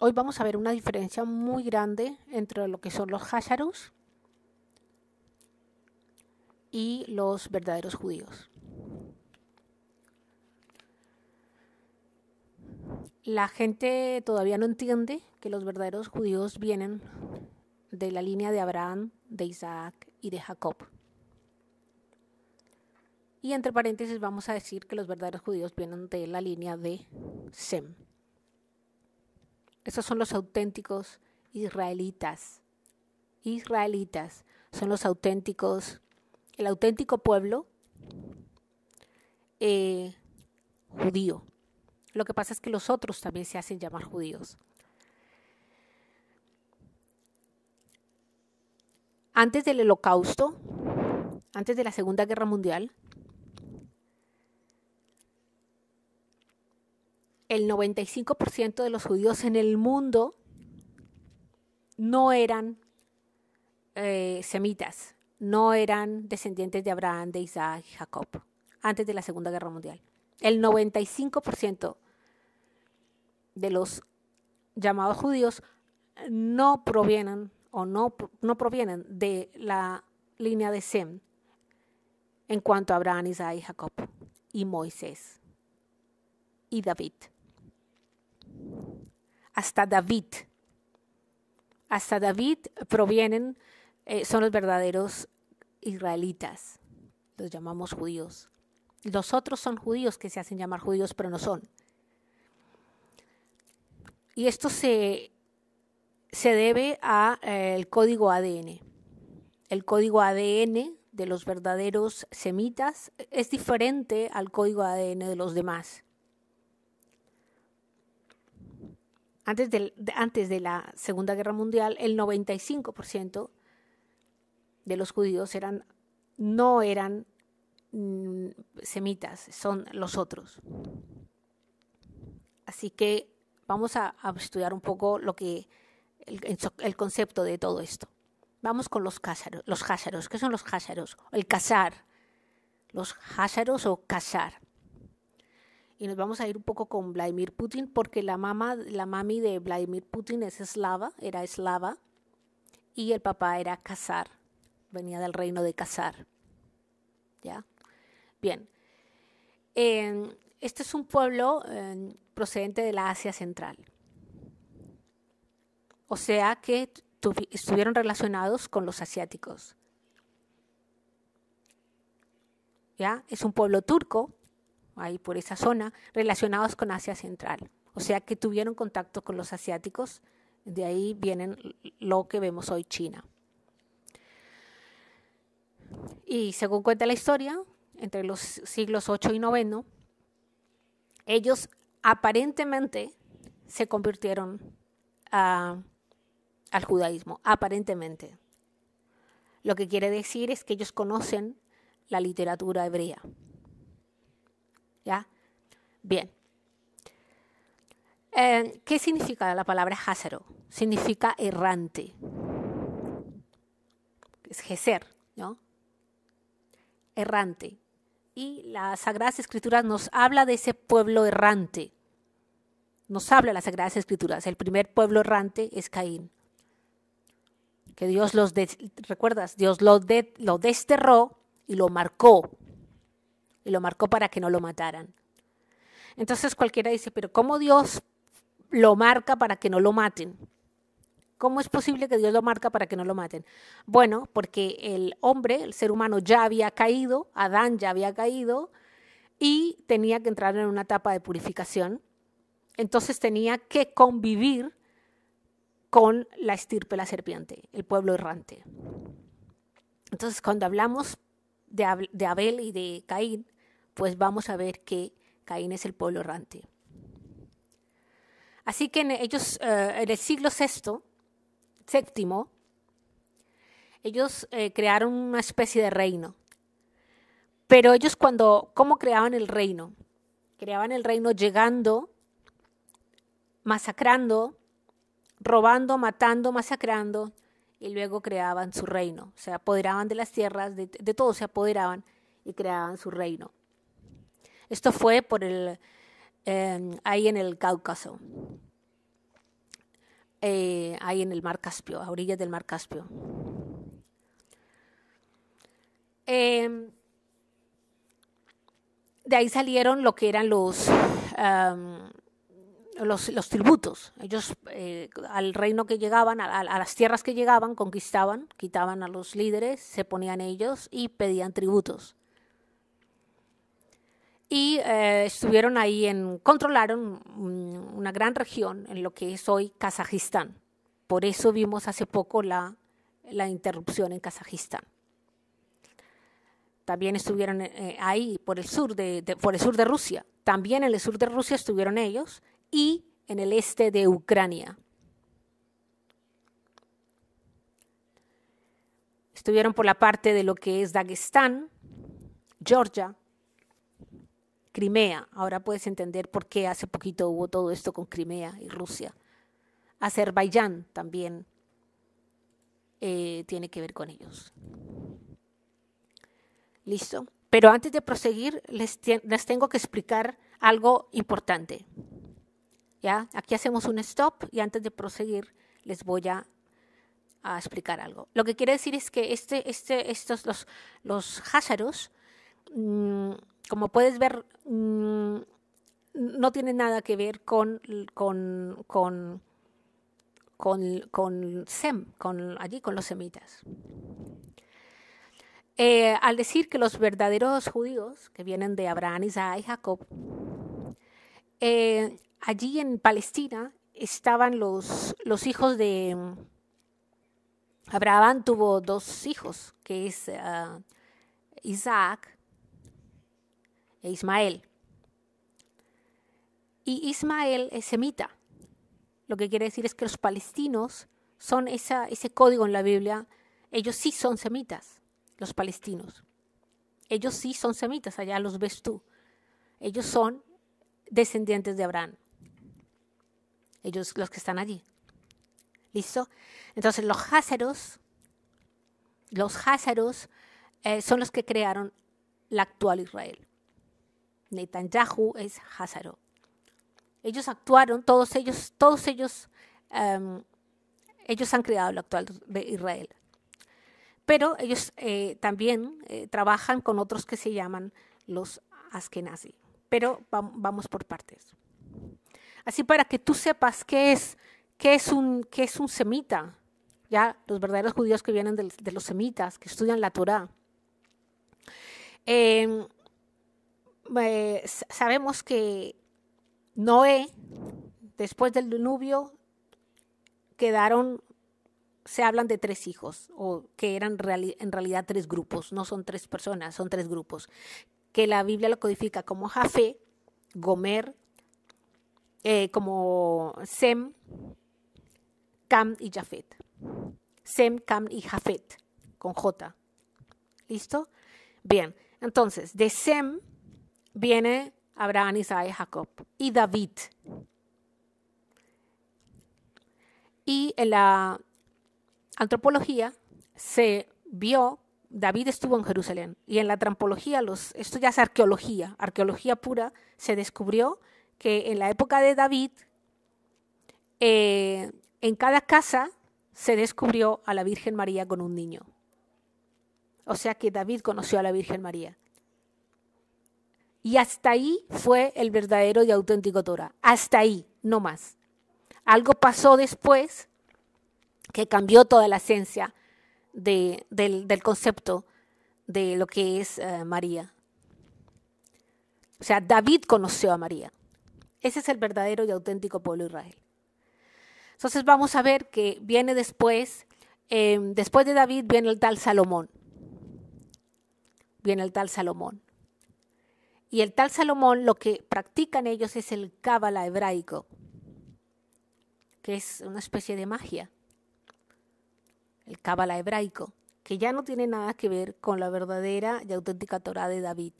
hoy vamos a ver una diferencia muy grande entre lo que son los házaros y los verdaderos judíos. La gente todavía no entiende que los verdaderos judíos vienen de la línea de Abraham, de Isaac y de Jacob. Y entre paréntesis vamos a decir que los verdaderos judíos vienen de la línea de Sem. Esos son los auténticos israelitas. Israelitas son los auténticos, el auténtico pueblo eh, judío. Lo que pasa es que los otros también se hacen llamar judíos. Antes del holocausto, antes de la Segunda Guerra Mundial, el 95% de los judíos en el mundo no eran eh, semitas, no eran descendientes de Abraham, de Isaac y Jacob, antes de la Segunda Guerra Mundial. El 95% de los llamados judíos no provienen o no, no provienen de la línea de Sem en cuanto a Abraham, Isaac y Jacob y Moisés y David hasta David. Hasta David provienen, eh, son los verdaderos israelitas, los llamamos judíos. Los otros son judíos que se hacen llamar judíos, pero no son. Y esto se, debe al eh, el código ADN. El código ADN de los verdaderos semitas es diferente al código ADN de los demás. Antes de, antes de la Segunda Guerra Mundial, el 95% de los judíos eran, no eran mm, semitas, son los otros. Así que vamos a, estudiar un poco lo que el, concepto de todo esto. Vamos con los cázaros. Los ¿Qué son los cázaros? El cazar. Los házaros o cazar y nos vamos a ir un poco con Vladimir Putin porque la mamá, la mami de Vladimir Putin es eslava, era eslava y el papá era Kazar, venía del reino de Kazar. ¿Ya? Bien. este es un pueblo procedente de la Asia Central. O sea que estuvieron relacionados con los asiáticos. ¿Ya? Es un pueblo turco ahí por esa zona, relacionados con Asia Central. O sea que tuvieron contacto con los asiáticos, de ahí vienen lo que vemos hoy China. Y según cuenta la historia, entre los siglos 8 y 9, ellos aparentemente se convirtieron ah, al judaísmo, aparentemente. Lo que quiere decir es que ellos conocen la literatura hebrea. ¿Ya? Bien. Eh, ¿Qué significa la palabra házaro Significa errante. Es geser, ¿no? Errante. Y las Sagradas Escrituras nos habla de ese pueblo errante. Nos habla las Sagradas Escrituras. El primer pueblo errante es Caín. Que Dios los, recuerdas, Dios lo, lo desterró y lo marcó y lo marcó para que no lo mataran. Entonces cualquiera dice, pero ¿cómo Dios lo marca para que no lo maten? ¿Cómo es posible que Dios lo marca para que no lo maten? Bueno, porque el hombre, el ser humano ya había caído, Adán ya había caído y tenía que entrar en una etapa de purificación. Entonces tenía que convivir con la estirpe, la serpiente, el pueblo errante. Entonces cuando hablamos de, Abel y de Caín, pues vamos a ver que Caín es el pueblo errante. Así que en, ellos, eh, en el siglo VI, VII, ellos eh, crearon una especie de reino. Pero ellos cuando, ¿cómo creaban el reino? Creaban el reino llegando, masacrando, robando, matando, masacrando, y luego creaban su reino. Se apoderaban de las tierras, de todo se apoderaban y creaban su reino. Esto fue por el, em, ahí en el Cáucaso, eh, ahí en el Mar Caspio, a orillas del Mar Caspio. Em, de ahí salieron lo que eran los, em, los, los, tributos. Ellos eh, al reino que llegaban, a, las tierras que llegaban, conquistaban, quitaban a los líderes, se ponían ellos y pedían tributos y eh, estuvieron ahí en, controlaron una gran región en lo que es hoy Kazajistán. Por eso vimos hace poco la, interrupción en Kazajistán. También estuvieron eh, ahí por el, sur de, por el sur de Rusia. También en el sur de Rusia estuvieron ellos y en el este de Ucrania. Estuvieron por la parte de lo que es Dagestán, Georgia, Crimea, ahora puedes entender por qué hace poquito hubo todo esto con Crimea y Rusia. Azerbaiyán también eh, tiene que ver con ellos. ¿Listo? Pero antes de proseguir, les, tengo que explicar algo importante. ¿Ya? Aquí hacemos un stop y antes de proseguir les voy a, explicar algo. Lo que quiere decir es que este, este, estos, los, los házaros, Mm, como puedes ver, mm, no tiene nada que ver con, con, con, Sem, con, allí con los semitas. Eh, al decir que los verdaderos judíos, que vienen de Abraham, Isaac y Jacob, eh, allí en Palestina estaban los, los hijos de... Abraham tuvo dos hijos, que es ah, Isaac e Ismael. Y Ismael es semita, lo que quiere decir es que los palestinos son esa, ese código en la Biblia, ellos sí son semitas, los palestinos. Ellos sí son semitas, allá los ves tú. Ellos son descendientes de Abraham. Ellos los que están allí. ¿Listo? Entonces los házaros, los eh, son los que crearon la actual Israel. Netanyahu es Hazaro. Ellos actuaron, todos ellos, todos ellos, em, ellos han creado lo actual de Israel. Pero ellos eh, también eh, trabajan con otros que se llaman los Askenazi. Pero vamos por partes. Así para que tú sepas qué es, qué es, un, qué es un semita, ya los verdaderos judíos que vienen de, los semitas, que estudian la Torah. Em, eh, sabemos que Noé, después del nubio quedaron, se hablan de tres hijos, o que eran en realidad tres grupos, no son tres personas, son tres grupos, que la Biblia lo codifica como Jafé, Gomer, eh, como Sem, Cam y Jafet. Sem, Cam y Jafet, con J. ¿Listo? Bien, entonces, de Sem viene Abraham, Isaac, Jacob y David. Y en la antropología se vio, David estuvo en Jerusalén, y en la antropología, los, esto ya es arqueología, arqueología pura, se descubrió que en la época de David, eh, en cada casa se descubrió a la Virgen María con un niño. O sea que David conoció a la Virgen María. Y hasta ahí fue el verdadero y auténtico Torah. Hasta ahí, no más. Algo pasó después que cambió toda la esencia del, concepto de lo que es eh, María. O sea, David conoció a María. Ese es el verdadero y auténtico pueblo de Israel. Entonces vamos a ver que viene después, eh, después de David viene el tal Salomón. Viene el tal Salomón. Y el tal Salomón lo que practican ellos es el cábala hebraico, que es una especie de magia. El cábala hebraico, que ya no tiene nada que ver con la verdadera y auténtica Torah de David.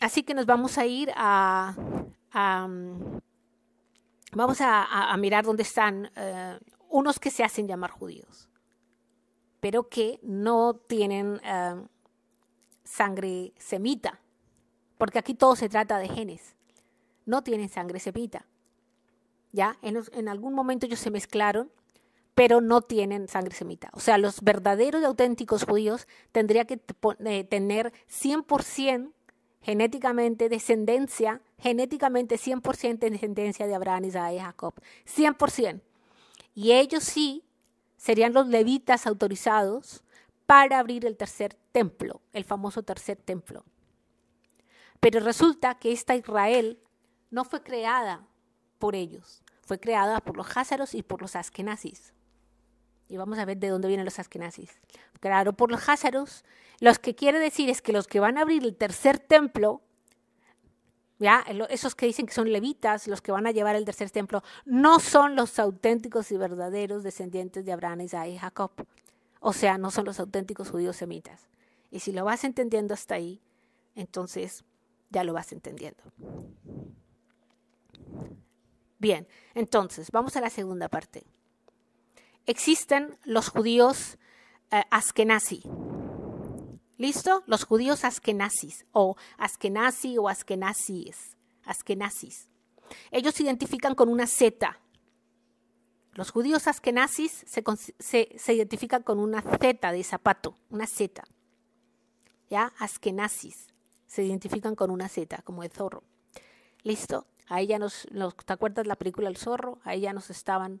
Así que nos vamos a ir a, vamos a, mirar dónde están eh, unos que se hacen llamar judíos pero que no tienen eh, sangre semita, porque aquí todo se trata de genes, no tienen sangre semita. ¿Ya? En, algún momento ellos se mezclaron, pero no tienen sangre semita. O sea, los verdaderos y auténticos judíos tendrían que eh, tener 100% genéticamente descendencia, genéticamente 100% descendencia de Abraham, Isaac y Jacob. 100%. Y ellos sí serían los levitas autorizados para abrir el tercer templo, el famoso tercer templo. Pero resulta que esta Israel no fue creada por ellos, fue creada por los házaros y por los askenazis. Y vamos a ver de dónde vienen los askenazis. Claro, por los házaros, los que quiere decir es que los que van a abrir el tercer templo esos que dicen que son levitas, los que van a llevar el tercer templo, no son los auténticos y verdaderos descendientes de Abraham, Isaac y Jacob. O sea, no son los auténticos judíos semitas. Y si lo vas entendiendo hasta ahí, entonces ya lo vas entendiendo. Bien, entonces vamos a la segunda parte. Existen los judíos eh, askenazí. ¿Listo? Los judíos askenazis o askenazi o askenazis, askenazis. Ellos se identifican con una Z. Los judíos askenazis se, identifican con una Z de zapato, una Z. ¿Ya? Askenazis se identifican con una Z, como el zorro. ¿Listo? Ahí ya nos, ¿te acuerdas la película El zorro? Ahí ya nos estaban,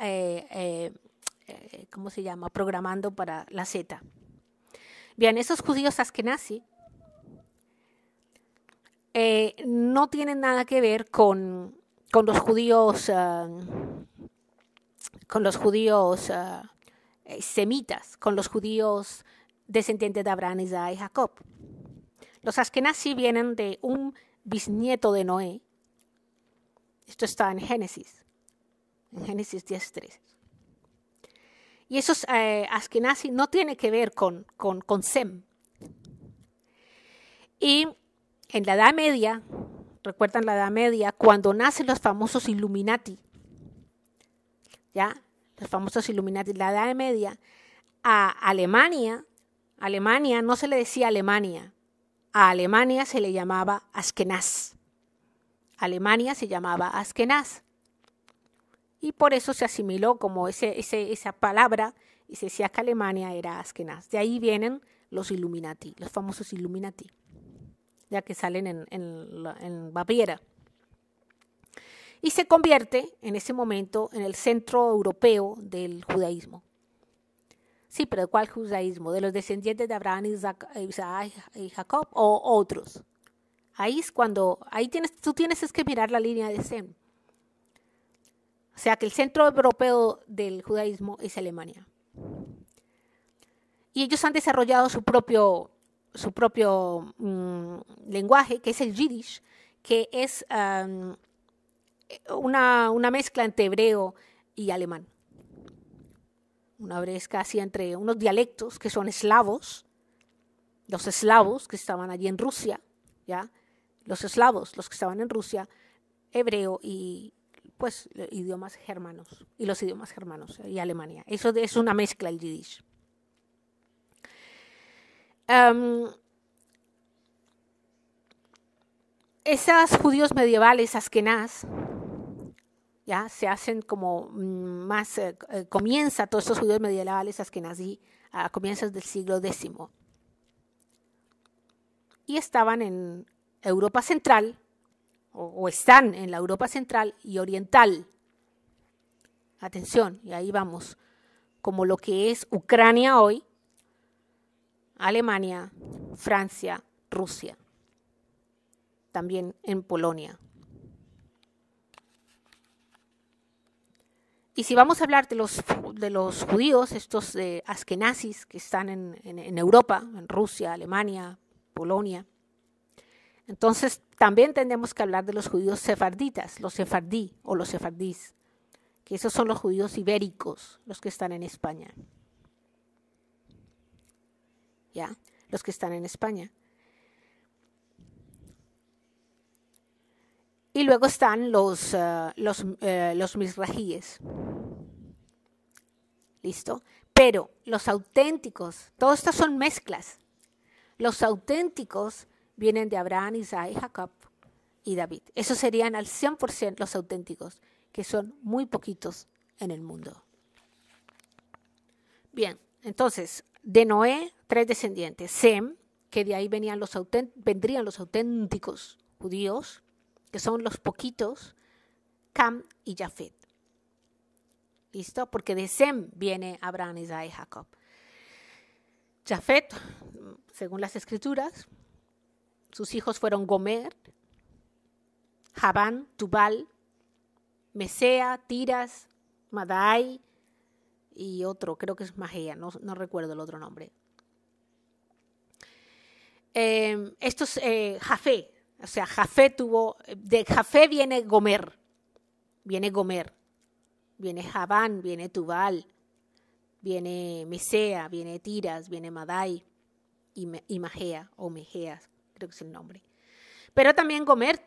eh, eh, eh, ¿cómo se llama? Programando para la Z. Bien, esos judíos askenazí eh, no tienen nada que ver con, los judíos, con los judíos eh, eh, semitas, con los judíos descendientes de Abraham, Isaac y Jacob. Los askenazí vienen de un bisnieto de Noé. Esto está en Génesis, en Génesis 10.3. Y esos eh, no tiene que ver con, con, Sem. Y en la Edad Media, recuerdan la Edad Media, cuando nacen los famosos Illuminati, ¿ya? Los famosos Illuminati, la Edad Media, a Alemania, Alemania no se le decía Alemania, a Alemania se le llamaba Askenaz. Alemania se llamaba Askenaz y por eso se asimiló como esa palabra y se decía que Alemania era Askenaz. De ahí vienen los Illuminati, los famosos Illuminati, ya que salen en, Baviera. Y se convierte en ese momento en el centro europeo del judaísmo. Sí, pero ¿cuál judaísmo? ¿De los descendientes de Abraham, Isaac, y Jacob o otros? Ahí es cuando, ahí tienes, tú tienes que mirar la línea de Sem o sea que el centro europeo del judaísmo es Alemania. Y ellos han desarrollado su propio, su propio mm, lenguaje, que es el yiddish, que es una, mezcla entre hebreo y alemán. Una brezca así entre unos dialectos que son eslavos, los eslavos que estaban allí en Rusia, ¿ya? Los eslavos, los que estaban en Rusia, hebreo y, pues eh, idiomas germanos y los idiomas germanos eh, y Alemania. Eso es una mezcla el yiddish. Esas judíos medievales askenaz ya se hacen como mm, más eh, comienza todos estos judíos medievales askenazí a comienzos del siglo X y estaban en Europa Central o, están en la Europa central y oriental. Atención, y ahí vamos, como lo que es Ucrania hoy, Alemania, Francia, Rusia, también en Polonia. Y si vamos a hablar de los, de los judíos, estos de askenazis que están en Europa, en Rusia, Alemania, Polonia, entonces, también tenemos que hablar de los judíos sefarditas, los sefardí o los sefardís, que esos son los judíos ibéricos, los que están en España. ¿Ya? Los que están en España. Y luego están los, eh, los, eh, los misrajíes. ¿Listo? Pero los auténticos, todas estas son mezclas. Los auténticos vienen de Abraham, Isaac, Jacob y David. Esos serían al 100% los auténticos, que son muy poquitos en el mundo. Bien, entonces, de Noé, tres descendientes. Sem, que de ahí venían los vendrían los auténticos judíos, que son los poquitos, Cam y Jafet. ¿Listo? Porque de Sem viene Abraham, Isaac y Jacob. Jafet, según las escrituras, sus hijos fueron Gomer, Javán, Tubal, Mesea, Tiras, Madai y otro, creo que es Magea, no, recuerdo el otro nombre. Em, esto es eh, Jafé, o sea, Jafé tuvo, de Jafé viene Gomer, viene Gomer, viene Javán, viene Tubal, viene Mesea, viene Tiras, viene Madai y, y Magea o Megeas creo que es el nombre. Pero también Gomer,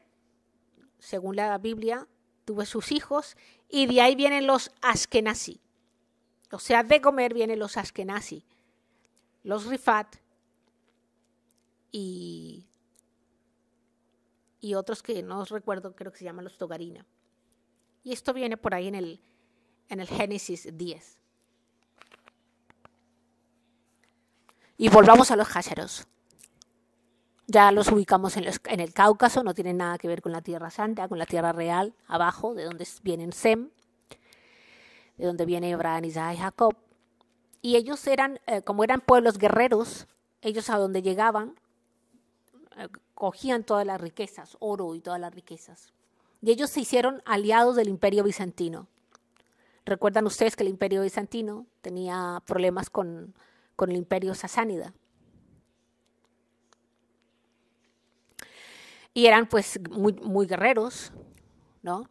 según la Biblia, tuvo sus hijos y de ahí vienen los Askenazi. O sea, de Gomer vienen los Askenazi, los Rifat y, otros que no os recuerdo, creo que se llaman los Togarina. Y esto viene por ahí en el, en el Génesis 10. Y volvamos a los Hacheros. Ya los ubicamos en, el Cáucaso, no tienen nada que ver con la Tierra Santa, con la Tierra Real, abajo, de donde vienen Sem, de donde viene Abraham, Isaac y Jacob. Y ellos eran, eh, como eran pueblos guerreros, ellos a donde llegaban eh, cogían todas las riquezas, oro y todas las riquezas. Y ellos se hicieron aliados del imperio bizantino. Recuerdan ustedes que el imperio bizantino tenía problemas con, con el imperio sasánida. y eran pues muy, muy guerreros, ¿no?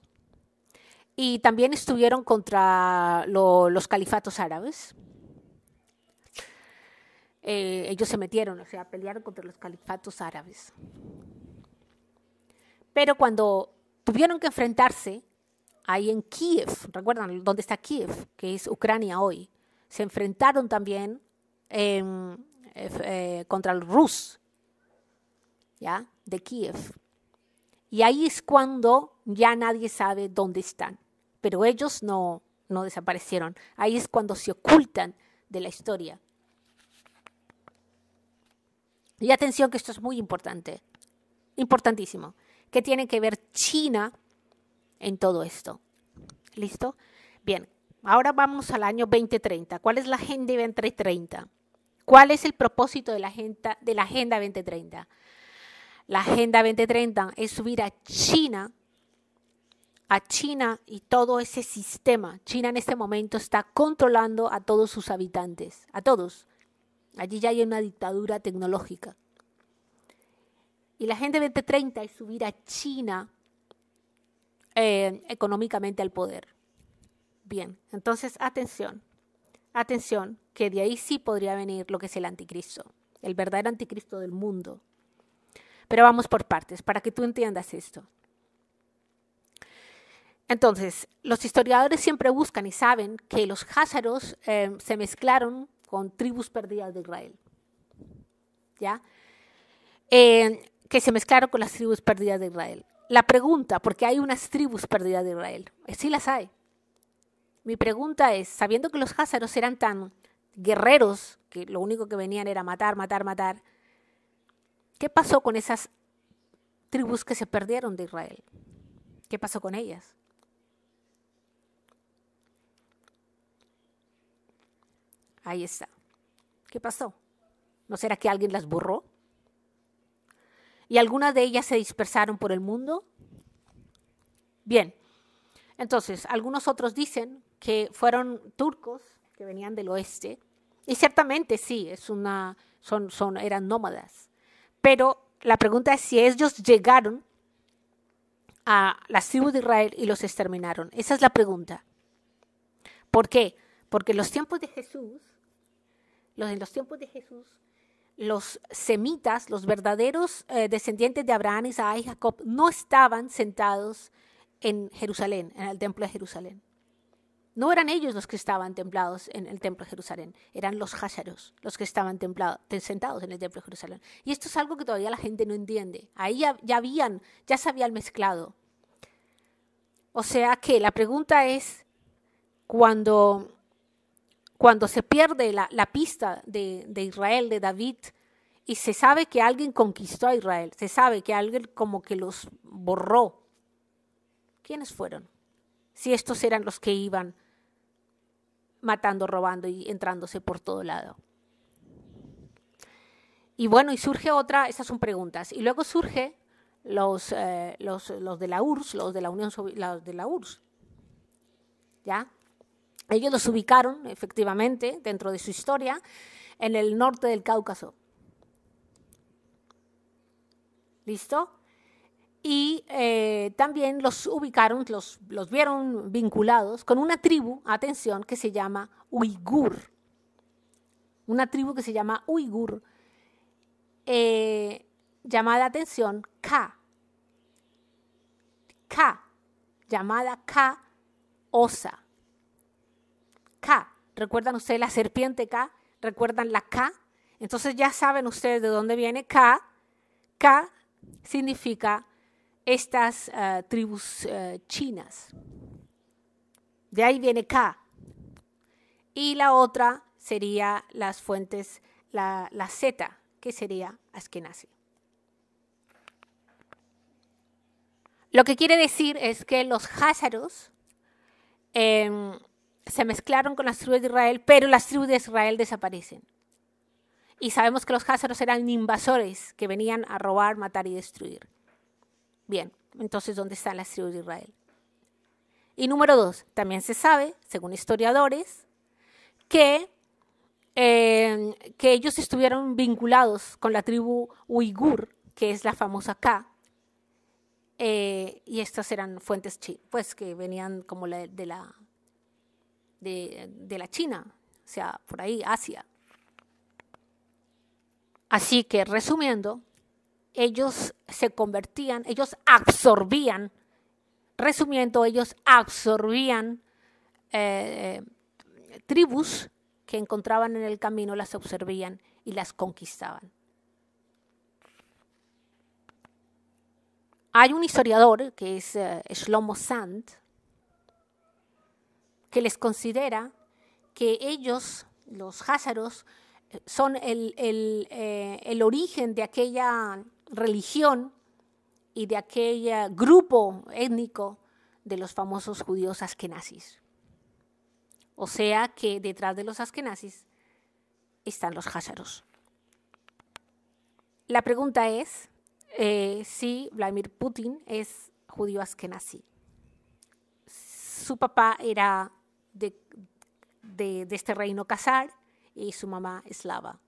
Y también estuvieron contra los califatos árabes. Eh, ellos se metieron, o sea, pelearon contra los califatos árabes. Pero cuando tuvieron que enfrentarse ahí en Kiev, recuerdan dónde está Kiev, que es Ucrania hoy, se enfrentaron también eh, eh, contra el Rus, ¿ya? de Kiev. Y ahí es cuando ya nadie sabe dónde están. Pero ellos no, no desaparecieron. Ahí es cuando se ocultan de la historia. Y atención que esto es muy importante, importantísimo, ¿Qué tiene que ver China en todo esto. ¿Listo? Bien, ahora vamos al año 2030. ¿Cuál es la Agenda 2030? ¿Cuál es el propósito de la Agenda, de la agenda 2030? La Agenda 2030 es subir a China, a China y todo ese sistema. China en este momento está controlando a todos sus habitantes, a todos. Allí ya hay una dictadura tecnológica. Y la Agenda 2030 es subir a China eh, económicamente al poder. Bien, entonces atención, atención, que de ahí sí podría venir lo que es el anticristo, el verdadero anticristo del mundo. Pero vamos por partes para que tú entiendas esto. Entonces, los historiadores siempre buscan y saben que los házaros em, se mezclaron con tribus perdidas de Israel. ¿Ya? que se mezclaron con las tribus perdidas de Israel. La pregunta, porque hay unas tribus perdidas de Israel, sí las hay. Mi pregunta es, sabiendo que los házaros eran tan guerreros, que lo único que venían era matar, matar, matar, ¿Qué pasó con esas tribus que se perdieron de Israel? ¿Qué pasó con ellas? Ahí está. ¿Qué pasó? ¿No será que alguien las borró? ¿Y algunas de ellas se dispersaron por el mundo? Bien, entonces, algunos otros dicen que fueron turcos que venían del oeste, y ciertamente sí, es una, son, son, eran nómadas. Pero la pregunta es si ellos llegaron a las tribus de Israel y los exterminaron. Esa es la pregunta. ¿Por qué? Porque en los tiempos de Jesús, los, en los tiempos de Jesús, los semitas, los verdaderos eh, descendientes de Abraham, Isaac y Jacob, no estaban sentados en Jerusalén, en el templo de Jerusalén. No eran ellos los que estaban templados en el templo de Jerusalén, eran los házaros los que estaban templados, sentados en el templo de Jerusalén. Y esto es algo que todavía la gente no entiende. Ahí ya, habían, ya se había mezclado. O sea que la pregunta es, cuando, cuando se pierde la, pista de, de Israel, de David, y se sabe que alguien conquistó a Israel, se sabe que alguien como que los borró. ¿Quiénes fueron? Si estos eran los que iban matando, robando y entrándose por todo lado. Y bueno, y surge otra, esas son preguntas. Y luego surge los, eh, los, de la URSS, los de la Unión los de la URSS. ¿Ya? Ellos los ubicaron, efectivamente, dentro de su historia, en el norte del Cáucaso. ¿Listo? y eh, también los ubicaron, los, vieron vinculados con una tribu, atención, que se llama Uigur. Una tribu que se llama Uigur, eh, llamada, atención, K. K, llamada K, Osa. K, ¿recuerdan ustedes la serpiente K? ¿Recuerdan la K? Entonces ya saben ustedes de dónde viene K. K significa estas ah, tribus ah, chinas. De ahí viene K, Y la otra sería las fuentes, la, Z, que sería Askenazi. Lo que quiere decir es que los házaros em, se mezclaron con las tribus de Israel, pero las tribus de Israel desaparecen. Y sabemos que los házaros eran invasores que venían a robar, matar y destruir. Bien, entonces, ¿dónde están las tribus de Israel? Y número dos, también se sabe, según historiadores, que, eh, que ellos estuvieron vinculados con la tribu uigur, que es la famosa K, eh, y estas eran fuentes pues que venían como de, la, de la China, o sea, por ahí, Asia. Así que resumiendo, ellos se convertían, ellos absorbían, resumiendo, ellos absorbían eh, tribus que encontraban en el camino, las absorbían y las conquistaban. Hay un historiador que es eh, Shlomo Sand que les considera que ellos, los házaros, eh, son el origen de aquella religión y de aquel grupo étnico de los famosos judíos askenazis. O sea que detrás de los askenazis están los házaros. La pregunta es eh, si Vladimir Putin es judío askenazí. Su papá era de, de este reino Kazar y su mamá eslava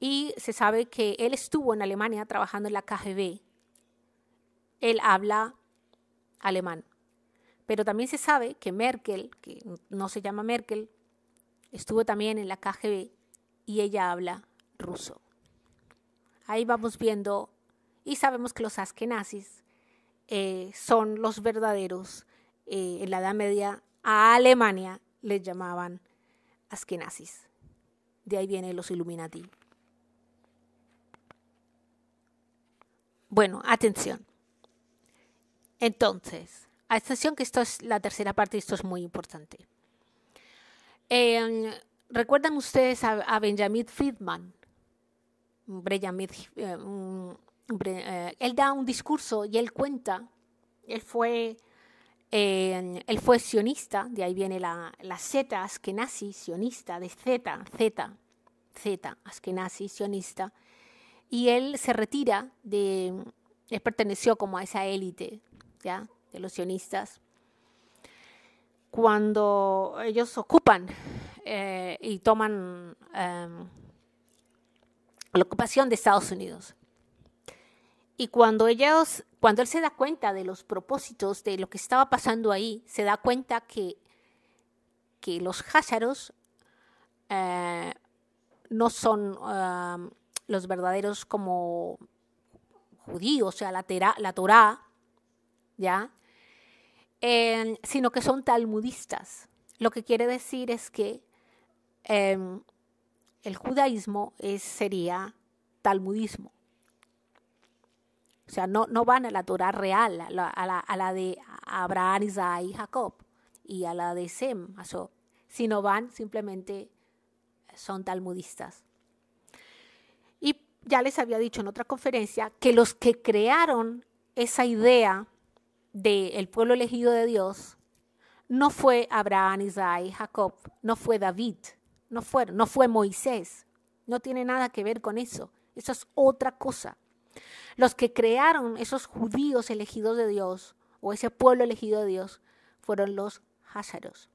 y se sabe que él estuvo en Alemania trabajando en la KGB. Él habla alemán. Pero también se sabe que Merkel, que no se llama Merkel, estuvo también en la KGB y ella habla ruso. Ahí vamos viendo y sabemos que los askenazis eh, son los verdaderos. Eh, en la Edad Media a Alemania les llamaban askenazis. De ahí vienen los Illuminati. Bueno, atención. Entonces, atención que esto es la tercera parte esto es muy importante. Em, ¿Recuerdan ustedes a, Benjamin Friedman? Eh, eh, él da un discurso y él cuenta, él fue, em, él fue sionista, de ahí viene la, la Z, askenazi, sionista, de Z, Z, Z, askenazi, sionista y él se retira de, él perteneció como a esa élite, ¿ya? De los sionistas. Cuando ellos ocupan eh, y toman em, la ocupación de Estados Unidos. Y cuando ellos, cuando él se da cuenta de los propósitos, de lo que estaba pasando ahí, se da cuenta que, que los házaros eh, no son em, los verdaderos como judíos, o sea, la, Torah, ¿ya? sino que son talmudistas. Lo que quiere decir es que em, el judaísmo es, sería talmudismo. O sea, no, no van a la Torah real, a la, de Abraham, Isaac y Jacob, y a la de Sem, sino van simplemente, son talmudistas ya les había dicho en otra conferencia que los que crearon esa idea del pueblo elegido de Dios no fue Abraham, Isaac, Jacob, no fue David, no fue, no fue Moisés, no tiene nada que ver con eso, eso es otra cosa. Los que crearon esos judíos elegidos de Dios o ese pueblo elegido de Dios fueron los házaros.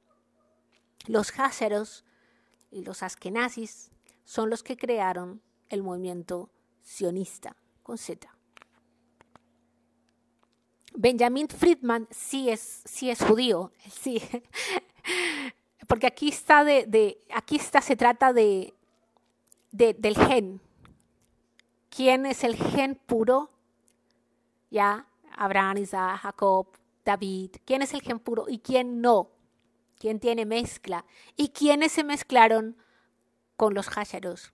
Los házaros y los askenazis son los que crearon el movimiento sionista con Z. Benjamin Friedman sí es, es judío, sí. Porque aquí está de, aquí está, se trata de, del gen. ¿Quién es el gen puro? Ya, Abraham, Isaac, Jacob, David. ¿Quién es el gen puro y quién no? ¿Quién tiene mezcla? ¿Y quiénes se mezclaron con los hasharos?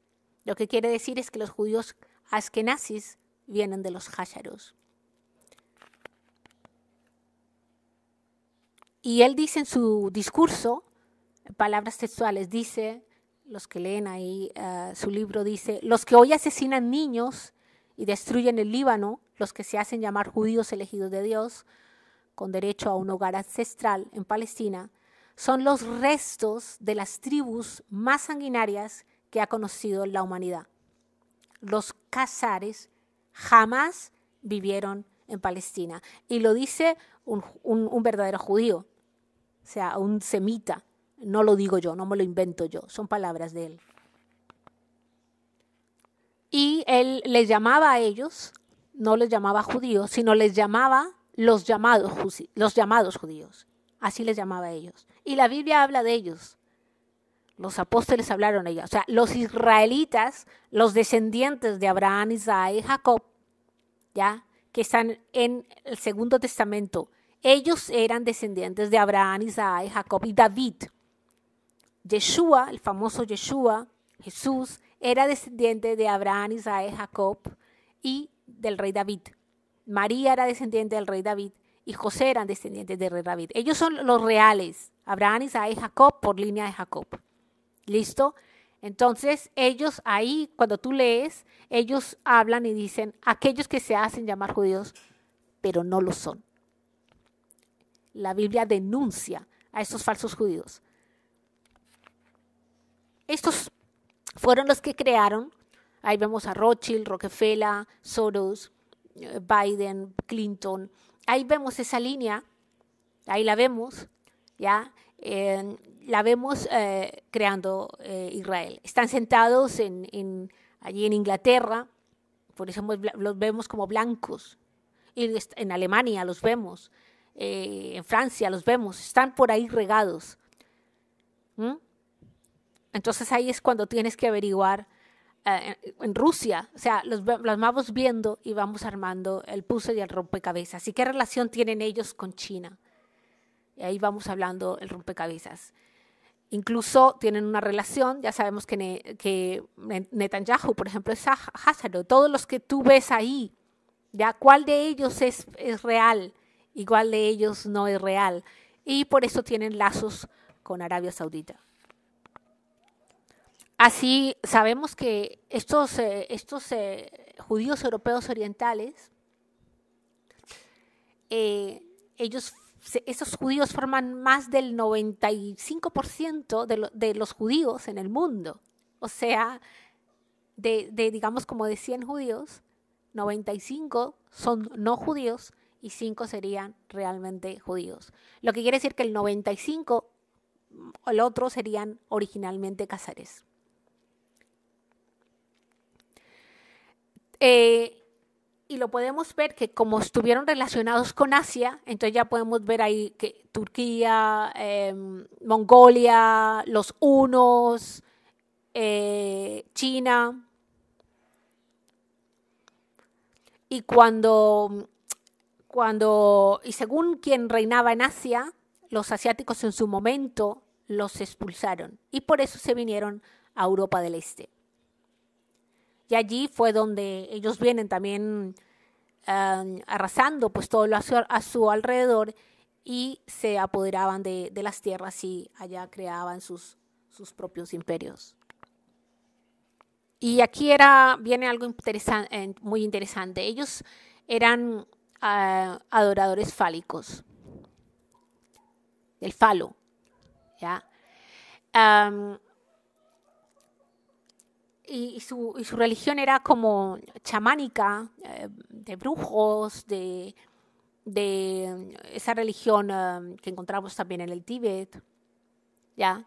Lo que quiere decir es que los judíos askenazis vienen de los jásharos Y él dice en su discurso palabras textuales, dice, los que leen ahí eh, su libro, dice, los que hoy asesinan niños y destruyen el Líbano, los que se hacen llamar judíos elegidos de Dios, con derecho a un hogar ancestral en Palestina, son los restos de las tribus más sanguinarias que ha conocido la humanidad. Los cazares jamás vivieron en Palestina. Y lo dice un, un verdadero judío, o sea, un semita. No lo digo yo, no me lo invento yo, son palabras de él. Y él les llamaba a ellos, no les llamaba judíos, sino les llamaba los llamados, los llamados judíos. Así les llamaba a ellos. Y la Biblia habla de ellos los apóstoles hablaron ella, o sea, los israelitas, los descendientes de Abraham, Isaac y Jacob, ¿ya? Que están en el Segundo Testamento. Ellos eran descendientes de Abraham, Isaac, y Jacob y David. Yeshua, el famoso Yeshua, Jesús, era descendiente de Abraham, Isaac, Jacob y del rey David. María era descendiente del rey David y José eran descendientes del rey David. Ellos son los reales, Abraham, Isaac y Jacob por línea de Jacob. ¿Listo? Entonces, ellos ahí, cuando tú lees, ellos hablan y dicen, aquellos que se hacen llamar judíos, pero no lo son. La Biblia denuncia a estos falsos judíos. Estos fueron los que crearon, ahí vemos a Rothschild, Rockefeller, Soros, Biden, Clinton, ahí vemos esa línea, ahí la vemos, ¿ya? en la vemos eh, creando eh, Israel. Están sentados en, allí en Inglaterra, por eso los vemos como blancos. en Alemania los vemos, eh, en Francia los vemos, están por ahí regados. ¿Mm? Entonces ahí es cuando tienes que averiguar en Rusia, o sea, los, los vamos viendo y vamos armando el puzzle y el rompecabezas. ¿Y qué relación tienen ellos con China? Y ahí vamos hablando el rompecabezas. Incluso tienen una relación, ya sabemos que, Netanyahu, por ejemplo, es Hazaro. Todos los que tú ves ahí, ya cuál de ellos es, real y cuál de ellos no es real. Y por eso tienen lazos con Arabia Saudita. Así sabemos que estos, eh, estos eh, judíos europeos orientales, eh, ellos esos judíos forman más del 95% de, los judíos en el mundo. O sea, de, digamos como de 100 judíos, 95 son no judíos y 5 serían realmente judíos. Lo que quiere decir que el 95 o mm, el otro serían originalmente cazares. Eh, y lo podemos ver que como estuvieron relacionados con Asia, entonces ya podemos ver ahí que Turquía, em, Mongolia, los hunos, eh, China. Y cuando, cuando, y según quien reinaba en Asia, los asiáticos en su momento los expulsaron y por eso se vinieron a Europa del Este. Y allí fue donde ellos vienen también ah, arrasando pues todo lo a su, alrededor y se apoderaban de, las tierras y allá creaban sus, sus propios imperios. Y aquí era, viene algo eh, muy interesante. Ellos eran ah, adoradores fálicos, el falo. ¿ya? y, su, religión era como chamánica, eh, de brujos, de, mm, esa religión eh, que encontramos también en el Tíbet. ¿ya?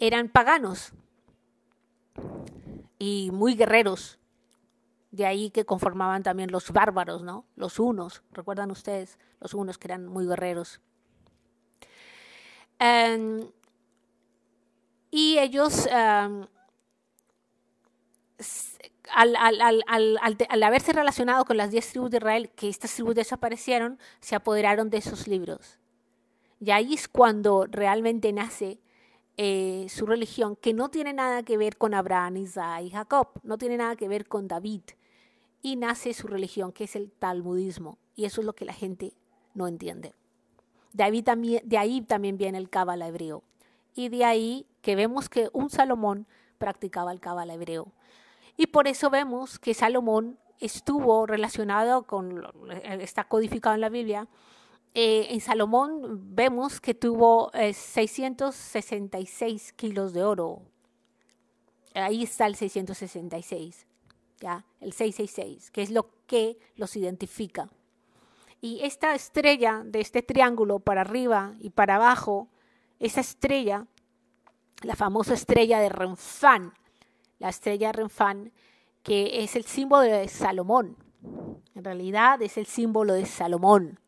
Eran paganos y muy guerreros. De ahí que conformaban también los bárbaros, ¿no? Los unos, recuerdan ustedes, los unos que eran muy guerreros. Em, y ellos em, al, haberse relacionado con las diez tribus de Israel, que estas tribus desaparecieron, se apoderaron de esos libros. Y ahí es cuando realmente nace eh, su religión, que no tiene nada que ver con Abraham, Isaac y Jacob, no tiene nada que ver con David. Y nace su religión, que es el talmudismo. Y eso es lo que la gente no entiende. De ahí también, de ahí también viene el cábala hebreo. Y de ahí que vemos que un Salomón practicaba el cábala hebreo. Y por eso vemos que Salomón estuvo relacionado con, eh, está codificado en la Biblia, eh, en Salomón vemos que tuvo 666 eh, kilos de oro. Ahí está el 666, ¿ya? el 666, que es lo que los identifica. Y esta estrella de este triángulo para arriba y para abajo, esa estrella, la famosa estrella de Renfán, la estrella Renfán, que es el símbolo de Salomón. En realidad es el símbolo de Salomón.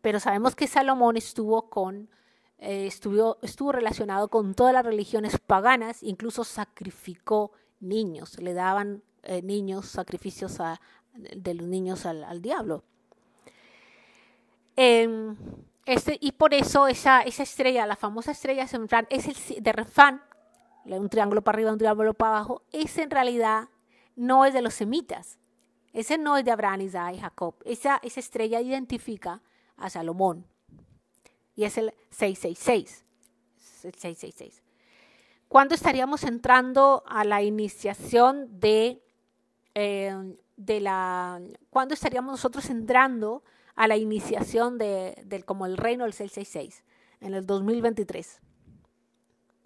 Pero sabemos que Salomón estuvo con eh, estuvo, estuvo relacionado con todas las religiones paganas, incluso sacrificó niños, le daban eh, niños, sacrificios de los niños al, diablo. Em, este, y por eso esa, esa, estrella, la famosa estrella de es el, de Renfán, un triángulo para arriba, un triángulo para abajo, ese en realidad no es de los semitas. Ese no es de Abraham, Isaac y Jacob. Esa, esa estrella identifica a Salomón. Y es el 666. el 666. ¿Cuándo estaríamos entrando a la iniciación de, eh, de la... ¿Cuándo estaríamos nosotros entrando a la iniciación de, del como el reino del 666? En el 2023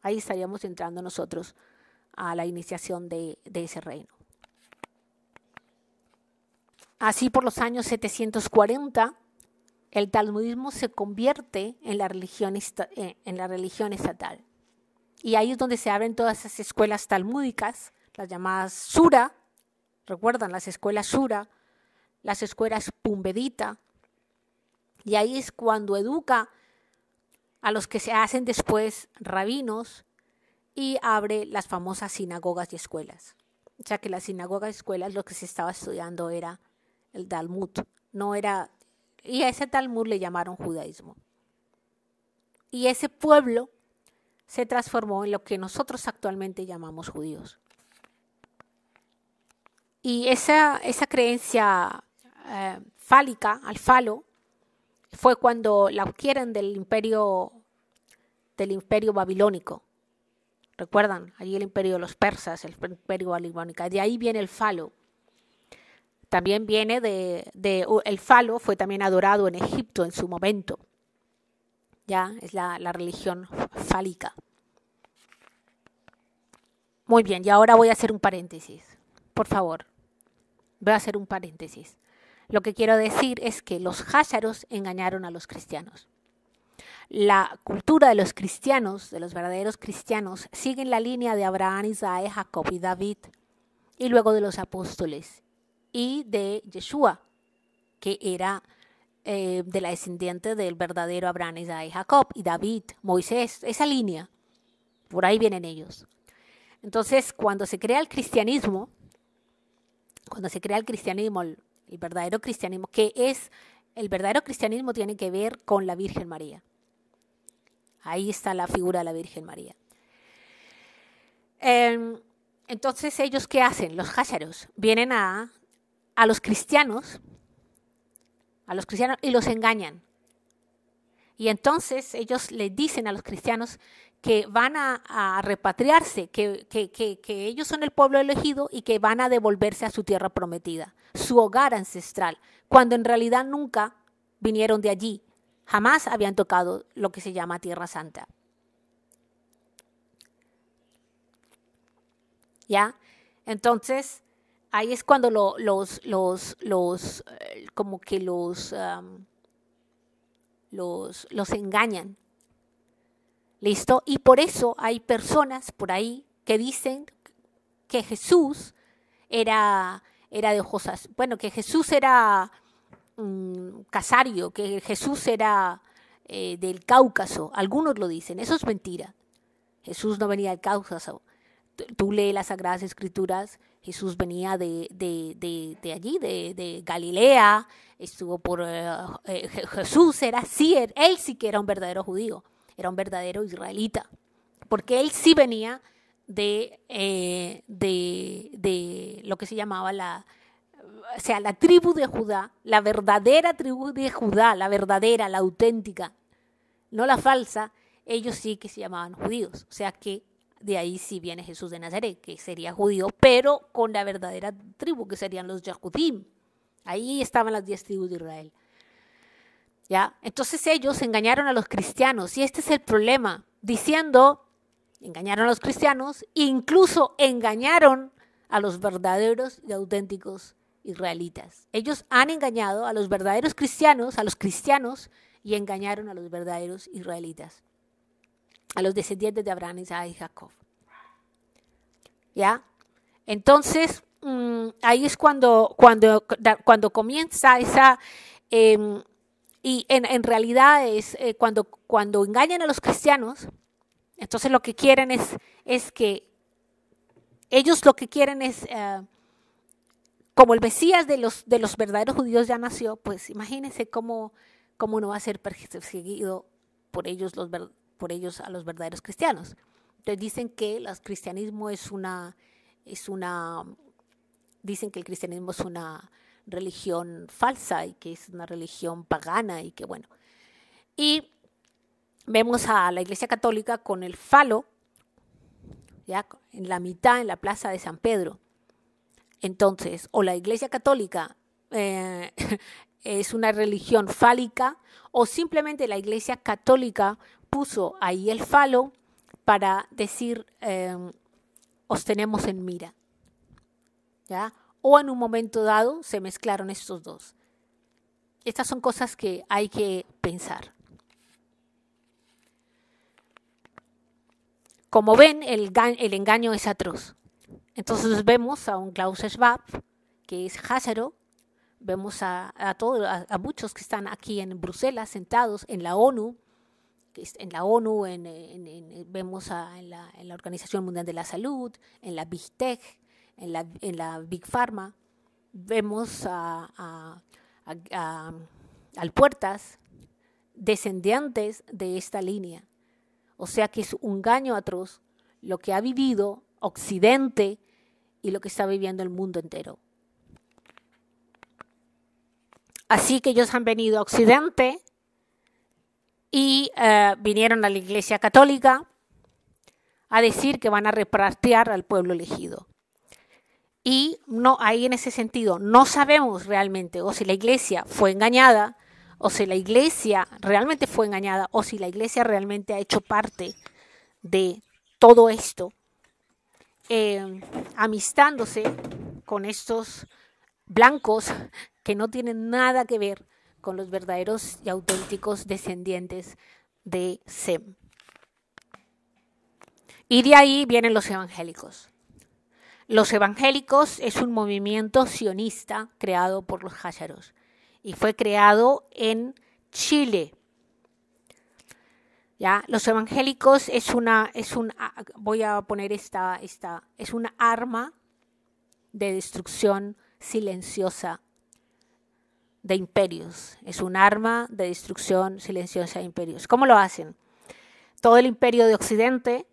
ahí estaríamos entrando nosotros a la iniciación de, ese reino. Así por los años 740, el talmudismo se convierte en la religión, eh, en la religión estatal. Y ahí es donde se abren todas esas escuelas talmúdicas, las llamadas Sura, recuerdan las escuelas Sura, las escuelas Pumbedita. Y ahí es cuando educa a los que se hacen después rabinos y abre las famosas sinagogas y escuelas. O sea que las sinagogas y escuelas lo que se estaba estudiando era el Talmud, no era y a ese Talmud le llamaron judaísmo. Y ese pueblo se transformó en lo que nosotros actualmente llamamos judíos. Y esa, esa creencia eh, fálica, al falo, fue cuando la adquieren del imperio del imperio babilónico. ¿Recuerdan? Allí el imperio de los persas, el imperio babilónico. De ahí viene el falo. También viene de, el falo fue también adorado en Egipto en su momento. Ya es la, la religión fálica. Muy bien, y ahora voy a hacer un paréntesis. Por favor, voy a hacer un paréntesis. Lo que quiero decir es que los házaros engañaron a los cristianos. La cultura de los cristianos, de los verdaderos cristianos, sigue en la línea de Abraham, Isaac, Jacob y David, y luego de los apóstoles, y de Yeshua, que era eh, de la descendiente del verdadero Abraham, Isaac, Jacob y David, Moisés, esa línea. Por ahí vienen ellos. Entonces, cuando se crea el cristianismo, cuando se crea el cristianismo, el verdadero cristianismo, que es el verdadero cristianismo tiene que ver con la Virgen María. Ahí está la figura de la Virgen María. Em, entonces, ¿ellos qué hacen? Los házaros. vienen a, a los cristianos, a los cristianos, y los engañan. Y entonces ellos le dicen a los cristianos que van a, repatriarse, que, que, que, ellos son el pueblo elegido y que van a devolverse a su tierra prometida, su hogar ancestral, cuando en realidad nunca vinieron de allí, jamás habían tocado lo que se llama Tierra Santa. ¿Ya? Entonces, ahí es cuando los, los, eh, como que los, los, los engañan ¿Listo? Y por eso hay personas por ahí que dicen que Jesús era, era de ojosas bueno, que Jesús era mm, casario, que Jesús era eh, del Cáucaso. Algunos lo dicen, eso es mentira. Jesús no venía del Cáucaso. Tú lees las Sagradas Escrituras, Jesús venía de, allí, de, Galilea, estuvo por... Eh, eh, Jesús era sí, él sí que era un verdadero judío era un verdadero israelita, porque él sí venía de, eh, de, lo que se llamaba la, sea, la tribu de Judá, la verdadera tribu de Judá, la verdadera, la auténtica, no la falsa, ellos sí que se llamaban judíos. O sea que de ahí sí viene Jesús de Nazaret, que sería judío, pero con la verdadera tribu, que serían los Yahudim. Ahí estaban las diez tribus de Israel. Entonces ellos engañaron a los cristianos y este es el problema, diciendo, engañaron a los cristianos incluso engañaron a los verdaderos y auténticos israelitas. Ellos han engañado a los verdaderos cristianos, a los cristianos, y engañaron a los verdaderos israelitas, a los descendientes de Abraham, Isaac y Jacob. ¿Ya? Entonces, mm, ahí es cuando, cuando, cuando comienza esa, em, y en, en realidad es eh, cuando, cuando engañan a los cristianos, entonces lo que quieren es, es que ellos lo que quieren es, eh, como el Mesías de los, de los verdaderos judíos ya nació, pues imagínense cómo, cómo no va a ser perseguido por ellos, los, por ellos a los verdaderos cristianos. Entonces dicen que el cristianismo es una, es una, dicen que el cristianismo es una, religión falsa y que es una religión pagana y que bueno. Y vemos a la Iglesia Católica con el falo, ya en la mitad, en la plaza de San Pedro. Entonces, o la Iglesia Católica eh, es una religión fálica, o simplemente la Iglesia Católica puso ahí el falo para decir, eh, os tenemos en mira. ¿Ya? o en un momento dado se mezclaron estos dos. Estas son cosas que hay que pensar. Como ven, el, engaño es atroz. Entonces vemos a un Klaus Schwab, que es Hazaro, vemos a, a, muchos que están aquí en Bruselas sentados en la ONU, en la ONU, vemos en la, Organización Mundial de la Salud, en la Big Tech, en la, Big Pharma, vemos a, al puertas descendientes de esta línea. O sea que es un gaño atroz lo que ha vivido Occidente y lo que está viviendo el mundo entero. Así que ellos han venido a Occidente y eh, vinieron a la Iglesia Católica a decir que van a repartear al pueblo elegido. Y no, ahí en ese sentido, no sabemos realmente o si la iglesia fue engañada, o si la iglesia realmente fue engañada, o si la iglesia realmente ha hecho parte de todo esto, eh, amistándose con estos blancos que no tienen nada que ver con los verdaderos y auténticos descendientes de Sem. Y de ahí vienen los evangélicos. Los evangélicos es un movimiento sionista creado por los Hájaros y fue creado en Chile. ¿Ya? Los evangélicos es una, es ah, voy a poner esta, esta, es una arma de destrucción silenciosa de imperios. Es un arma de destrucción silenciosa de imperios. ¿Cómo lo hacen? Todo el imperio de Occidente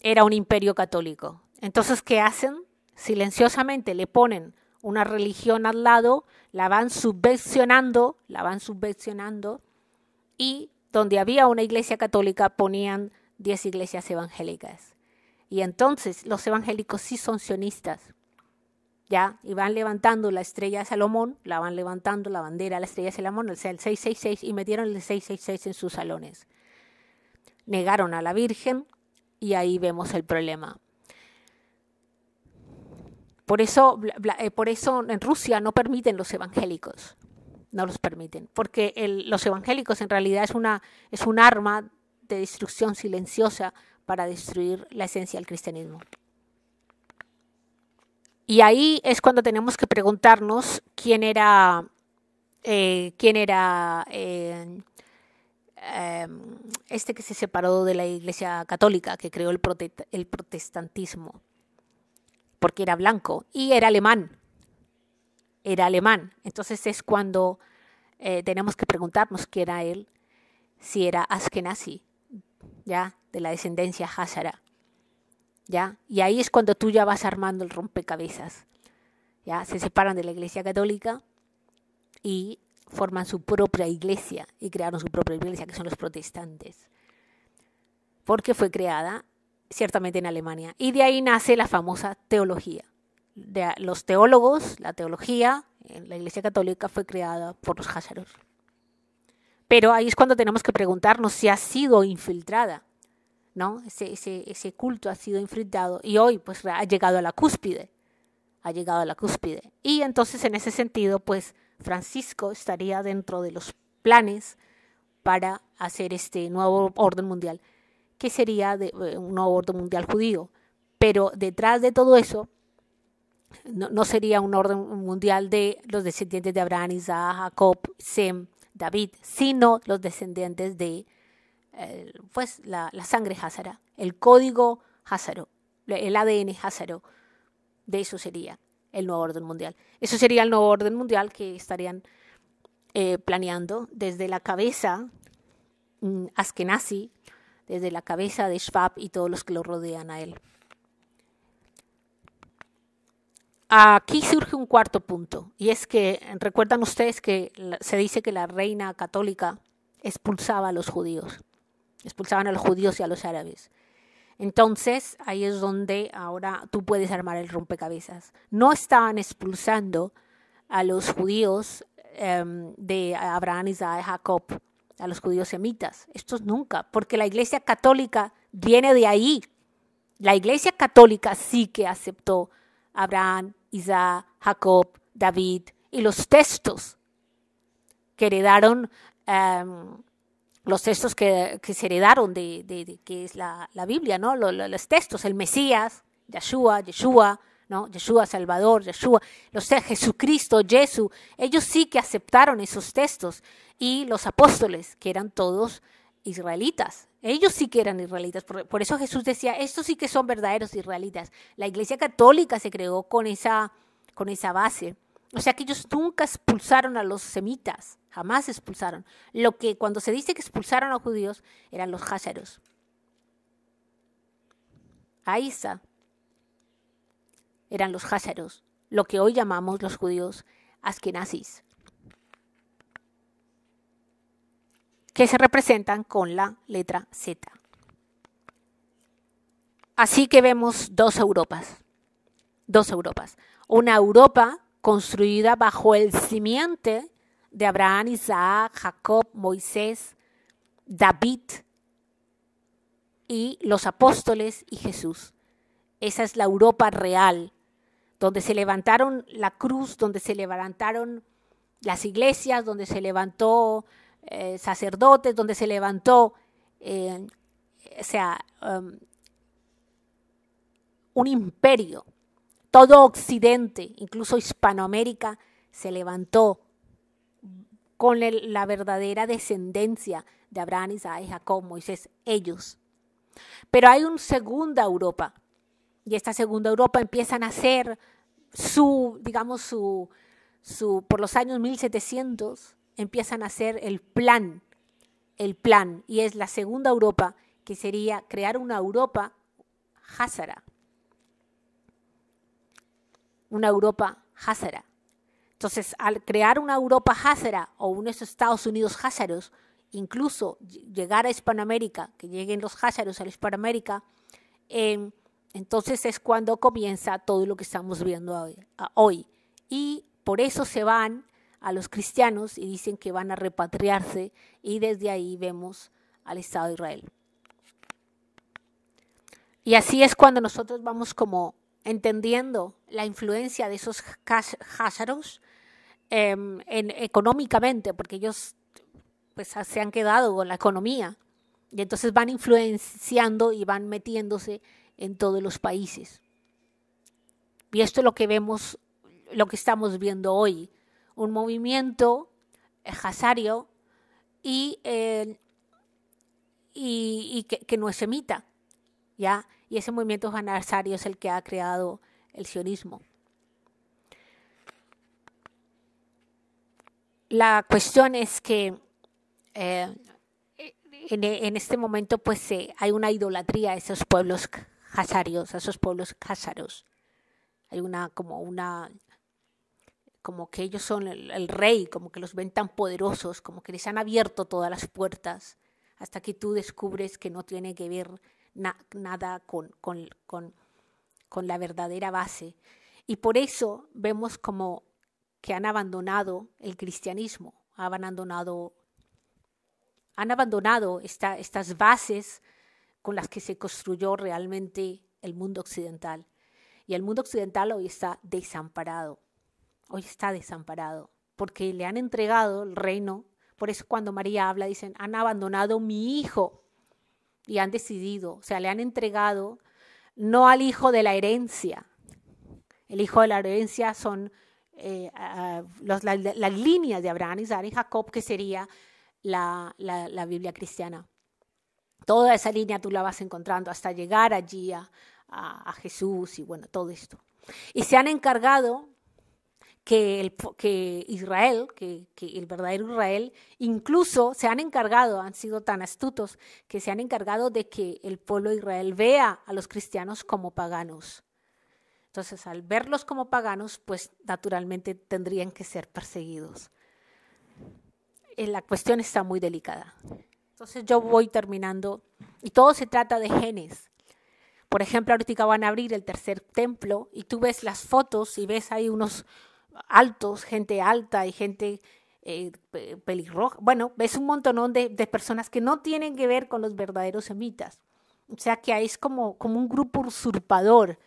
era un imperio católico. Entonces, ¿qué hacen? Silenciosamente le ponen una religión al lado, la van subvencionando, la van subvencionando, y donde había una iglesia católica ponían 10 iglesias evangélicas. Y entonces los evangélicos sí son sionistas, ¿ya? Y van levantando la estrella de Salomón, la van levantando la bandera, la estrella de Salomón, o sea, el 666, y metieron el 666 en sus salones. Negaron a la Virgen y ahí vemos el problema. Por eso, eh, por eso en Rusia no permiten los evangélicos, no los permiten, porque los evangélicos en realidad es, una, es un arma de destrucción silenciosa para destruir la esencia del cristianismo. Y ahí es cuando tenemos que preguntarnos quién era, eh, quién era eh, em, este que se separó de la Iglesia Católica, que creó el protestantismo porque era blanco y era alemán. Era alemán. Entonces es cuando eh, tenemos que preguntarnos quién era él, si era askenazi, ya, de la descendencia hazara. ya. Y ahí es cuando tú ya vas armando el rompecabezas, ya. Se separan de la iglesia católica y forman su propia iglesia y crearon su propia iglesia, que son los protestantes, porque fue creada ciertamente en Alemania. Y de ahí nace la famosa teología. De los teólogos, la teología en eh, la Iglesia Católica fue creada por los házaros. Pero ahí es cuando tenemos que preguntarnos si ha sido infiltrada, ¿no? Ese, culto ha sido infiltrado y hoy pues ha llegado a la cúspide, ha llegado a la cúspide. Y entonces en ese sentido pues Francisco estaría dentro de los planes para hacer este nuevo orden mundial que sería de, eh, un orden mundial judío. Pero detrás de todo eso no, sería un orden mundial de los descendientes de Abraham, Isaac, Jacob, Sem, David, sino los descendientes de eh, pues la, sangre házara, el código házaro, el ADN házaro. De eso sería el nuevo orden mundial. Eso sería el nuevo orden mundial que estarían eh, planeando desde la cabeza mm, askenazi desde la cabeza de Schwab y todos los que lo rodean a él. Aquí surge un cuarto punto, y es que recuerdan ustedes que se dice que la reina católica expulsaba a los judíos, expulsaban a los judíos y a los árabes. Entonces, ahí es donde ahora tú puedes armar el rompecabezas. No estaban expulsando a los judíos em, de Abraham, Isaac, Jacob, a los judíos semitas. Estos nunca, porque la Iglesia Católica viene de ahí. La Iglesia Católica sí que aceptó Abraham, Isaac, Jacob, David y los textos que heredaron, em, los textos que, se heredaron de, que es la, Biblia, ¿no? Los, textos, el Mesías, Yeshua, Yeshua, ¿no? Yeshua Salvador, Yeshua, los sea, Jesucristo, Jesús, ellos sí que aceptaron esos textos, y los apóstoles, que eran todos israelitas. Ellos sí que eran israelitas. Por, por eso Jesús decía, estos sí que son verdaderos israelitas. La iglesia católica se creó con esa, con esa base. O sea que ellos nunca expulsaron a los semitas, jamás expulsaron. Lo que cuando se dice que expulsaron a los judíos eran los házaros. Ahí Eran los házaros, lo que hoy llamamos los judíos askenazis. que se representan con la letra Z. Así que vemos dos Europas, dos Europas. Una Europa construida bajo el simiente de Abraham, Isaac, Jacob, Moisés, David y los apóstoles y Jesús. Esa es la Europa real, donde se levantaron la cruz, donde se levantaron las iglesias, donde se levantó eh, sacerdotes, donde se levantó, eh, o sea, um, un imperio. Todo Occidente, incluso Hispanoamérica, se levantó con la verdadera descendencia de Abraham, Isaac, Jacob, Moisés, ellos. Pero hay una segunda Europa, y esta segunda Europa empieza a nacer su, digamos, su, su, por los años 1700, empiezan a hacer el plan, el plan, y es la segunda Europa, que sería crear una Europa házara, una Europa házara. Entonces, al crear una Europa házara o unos Estados Unidos házaros, incluso llegar a Hispanoamérica, que lleguen los házaros a la Hispanoamérica, em, entonces es cuando comienza todo lo que estamos viendo hoy. Y por eso se van a los cristianos y dicen que van a repatriarse y desde ahí vemos al Estado de Israel. Y así es cuando nosotros vamos como entendiendo la influencia de esos házaros em, económicamente, porque ellos pues, se han quedado con la economía y entonces van influenciando y van metiéndose en todos los países. Y esto es lo que vemos, lo que estamos viendo hoy, un movimiento jasario eh, eh, y, y, que, no es semita, ¿ya? Y ese movimiento jasario es el que ha creado el sionismo. La cuestión es que eh, e, en, este momento pues hay una idolatría a esos pueblos hazarios, a esos pueblos hasaros. Hay una como una como que ellos son el, rey, como que los ven tan poderosos, como que les han abierto todas las puertas, hasta que tú descubres que no tiene que ver nada con, con, la verdadera base. Y por eso vemos como que han abandonado el cristianismo, han abandonado, han abandonado estas bases con las que se construyó realmente el mundo occidental. Y el mundo occidental hoy está desamparado hoy está desamparado, porque le han entregado el reino. Por eso cuando María habla, dicen, han abandonado mi hijo y han decidido, o sea, le han entregado no al hijo de la herencia. El hijo de la herencia son eh, las líneas de Abraham, y y Jacob, que sería la, la, Biblia cristiana. Toda esa línea tú la vas encontrando hasta llegar allí a Jesús y bueno, todo esto. Y se han encargado que, Israel, que, que, el verdadero Israel, incluso se han encargado, han sido tan astutos, que se han encargado de que el pueblo de Israel vea a los cristianos como paganos. Entonces, al verlos como paganos, pues naturalmente tendrían que ser perseguidos. Eh, la cuestión está muy delicada. Entonces yo voy terminando, y todo se trata de genes, por ejemplo, ahorita van a abrir el tercer templo y tú ves las fotos y ves ahí unos, altos, gente alta y gente eh, pelirroja. Bueno, es un montón de, de, personas que no tienen que ver con los verdaderos semitas. O sea que es como, como un grupo usurpador.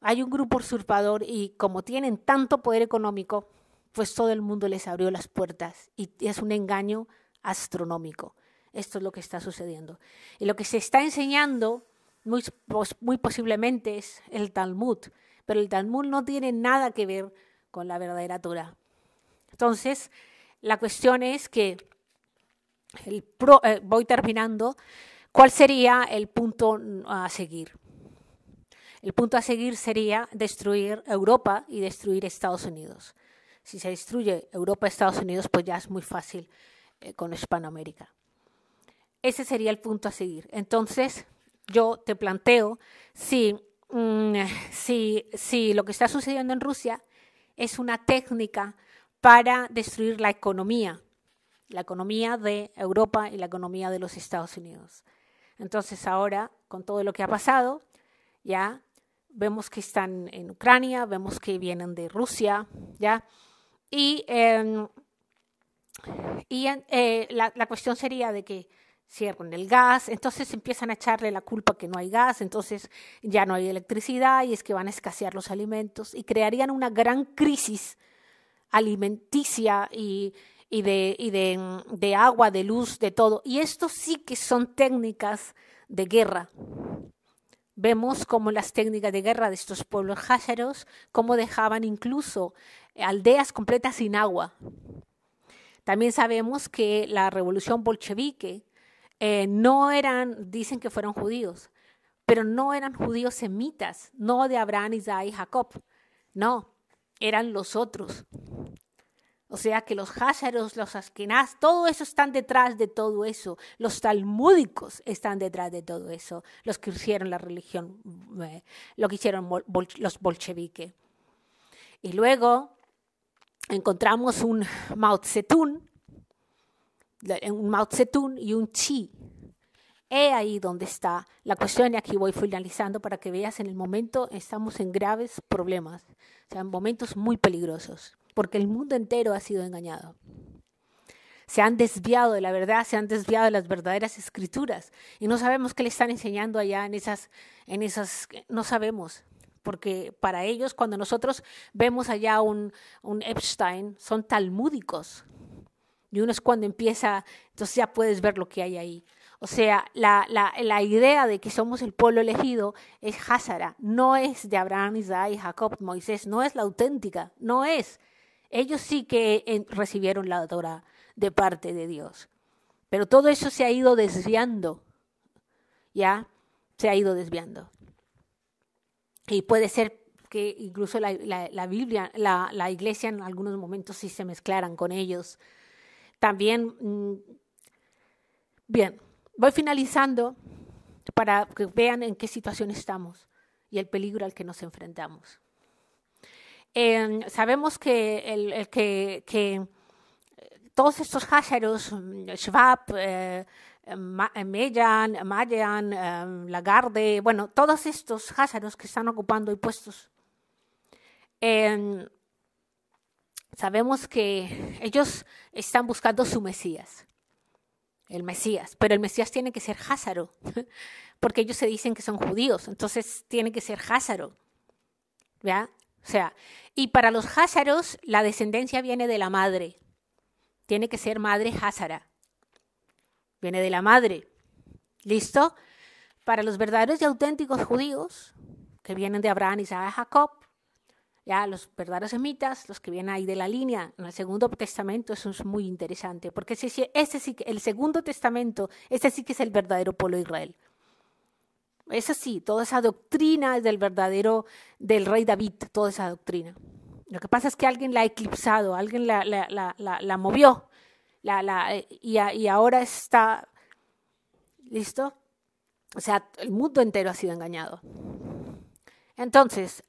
Hay un grupo usurpador y como tienen tanto poder económico, pues todo el mundo les abrió las puertas y es un engaño astronómico. Esto es lo que está sucediendo. Y lo que se está enseñando muy, pues, muy posiblemente es el Talmud, pero el Talmud no tiene nada que ver con la verdadera dura Entonces, la cuestión es que, el eh, voy terminando, ¿cuál sería el punto a seguir? El punto a seguir sería destruir Europa y destruir Estados Unidos. Si se destruye Europa, y Estados Unidos, pues ya es muy fácil eh, con Hispanoamérica. Ese sería el punto a seguir. Entonces, yo te planteo si, mm, si lo que está sucediendo en Rusia es una técnica para destruir la economía, la economía de Europa y la economía de los Estados Unidos. Entonces ahora, con todo lo que ha pasado, ya vemos que están en Ucrania, vemos que vienen de Rusia, ¿ya? Y, em, y em, eh, la, la cuestión sería de que cierran el gas, entonces empiezan a echarle la culpa que no hay gas, entonces ya no hay electricidad y es que van a escasear los alimentos y crearían una gran crisis alimenticia y, de, agua, de luz, de todo. Y esto sí que son técnicas de guerra. Vemos cómo las técnicas de guerra de estos pueblos házaros, cómo dejaban incluso aldeas completas sin agua. También sabemos que la revolución bolchevique eh, no eran, dicen que fueron judíos, pero no eran judíos semitas, no de Abraham, Isaac y Jacob, no, eran los otros. O sea que los házaros, los asquenaz, todo eso están detrás de todo eso. Los talmúdicos están detrás de todo eso. Los que hicieron la religión, eh, lo que hicieron los bolcheviques. Y luego encontramos un Mao un Mao Zedong y un Chi. He ahí donde está la cuestión y aquí voy finalizando para que veas en el momento estamos en graves problemas, o en momentos muy peligrosos, porque el mundo entero ha sido engañado. Se han desviado de la verdad, se han desviado de las verdaderas escrituras y no sabemos qué le están enseñando allá en esas, en esas, no sabemos, porque para ellos cuando nosotros vemos allá un, un Epstein son talmúdicos, y uno es cuando empieza, entonces ya puedes ver lo que hay ahí. O sea, la, la, idea de que somos el pueblo elegido es Hazara, no es de Abraham, Isaac, Jacob, Moisés, no es la auténtica, no es. Ellos sí que recibieron la Torah de parte de Dios. Pero todo eso se ha ido desviando, ¿ya? Se ha ido desviando. Y puede ser que incluso la, la, la Biblia, la, la iglesia en algunos momentos sí se mezclaran con ellos también, mm, bien, voy finalizando para que vean en qué situación estamos y el peligro al que nos enfrentamos. Em, sabemos que, eh, todos estos házaros, mm, Schwab, eh, Mayan, eh, em, Lagarde, bueno, todos estos házaros que están ocupando y puestos, em, Sabemos que ellos están buscando su Mesías, el Mesías, pero el Mesías tiene que ser Házaro, porque ellos se dicen que son judíos, entonces tiene que ser Házaro. ¿Ya? O sea, y para los Házaros la descendencia viene de la madre. Tiene que ser madre Házara. Viene de la madre. ¿Listo? Para los verdaderos y auténticos judíos, que vienen de Abraham, Isaac, Jacob, ya los verdaderos semitas, los que vienen ahí de la línea, en el Segundo Testamento, eso es muy interesante, porque ese, ese el Segundo Testamento, ese sí que es el verdadero pueblo de Israel. Es así, toda esa doctrina es del verdadero, del rey David, toda esa doctrina. Lo que pasa es que alguien la ha eclipsado, alguien la, movió y, ahora está, ¿listo? O sea, el mundo entero ha sido engañado. Entonces,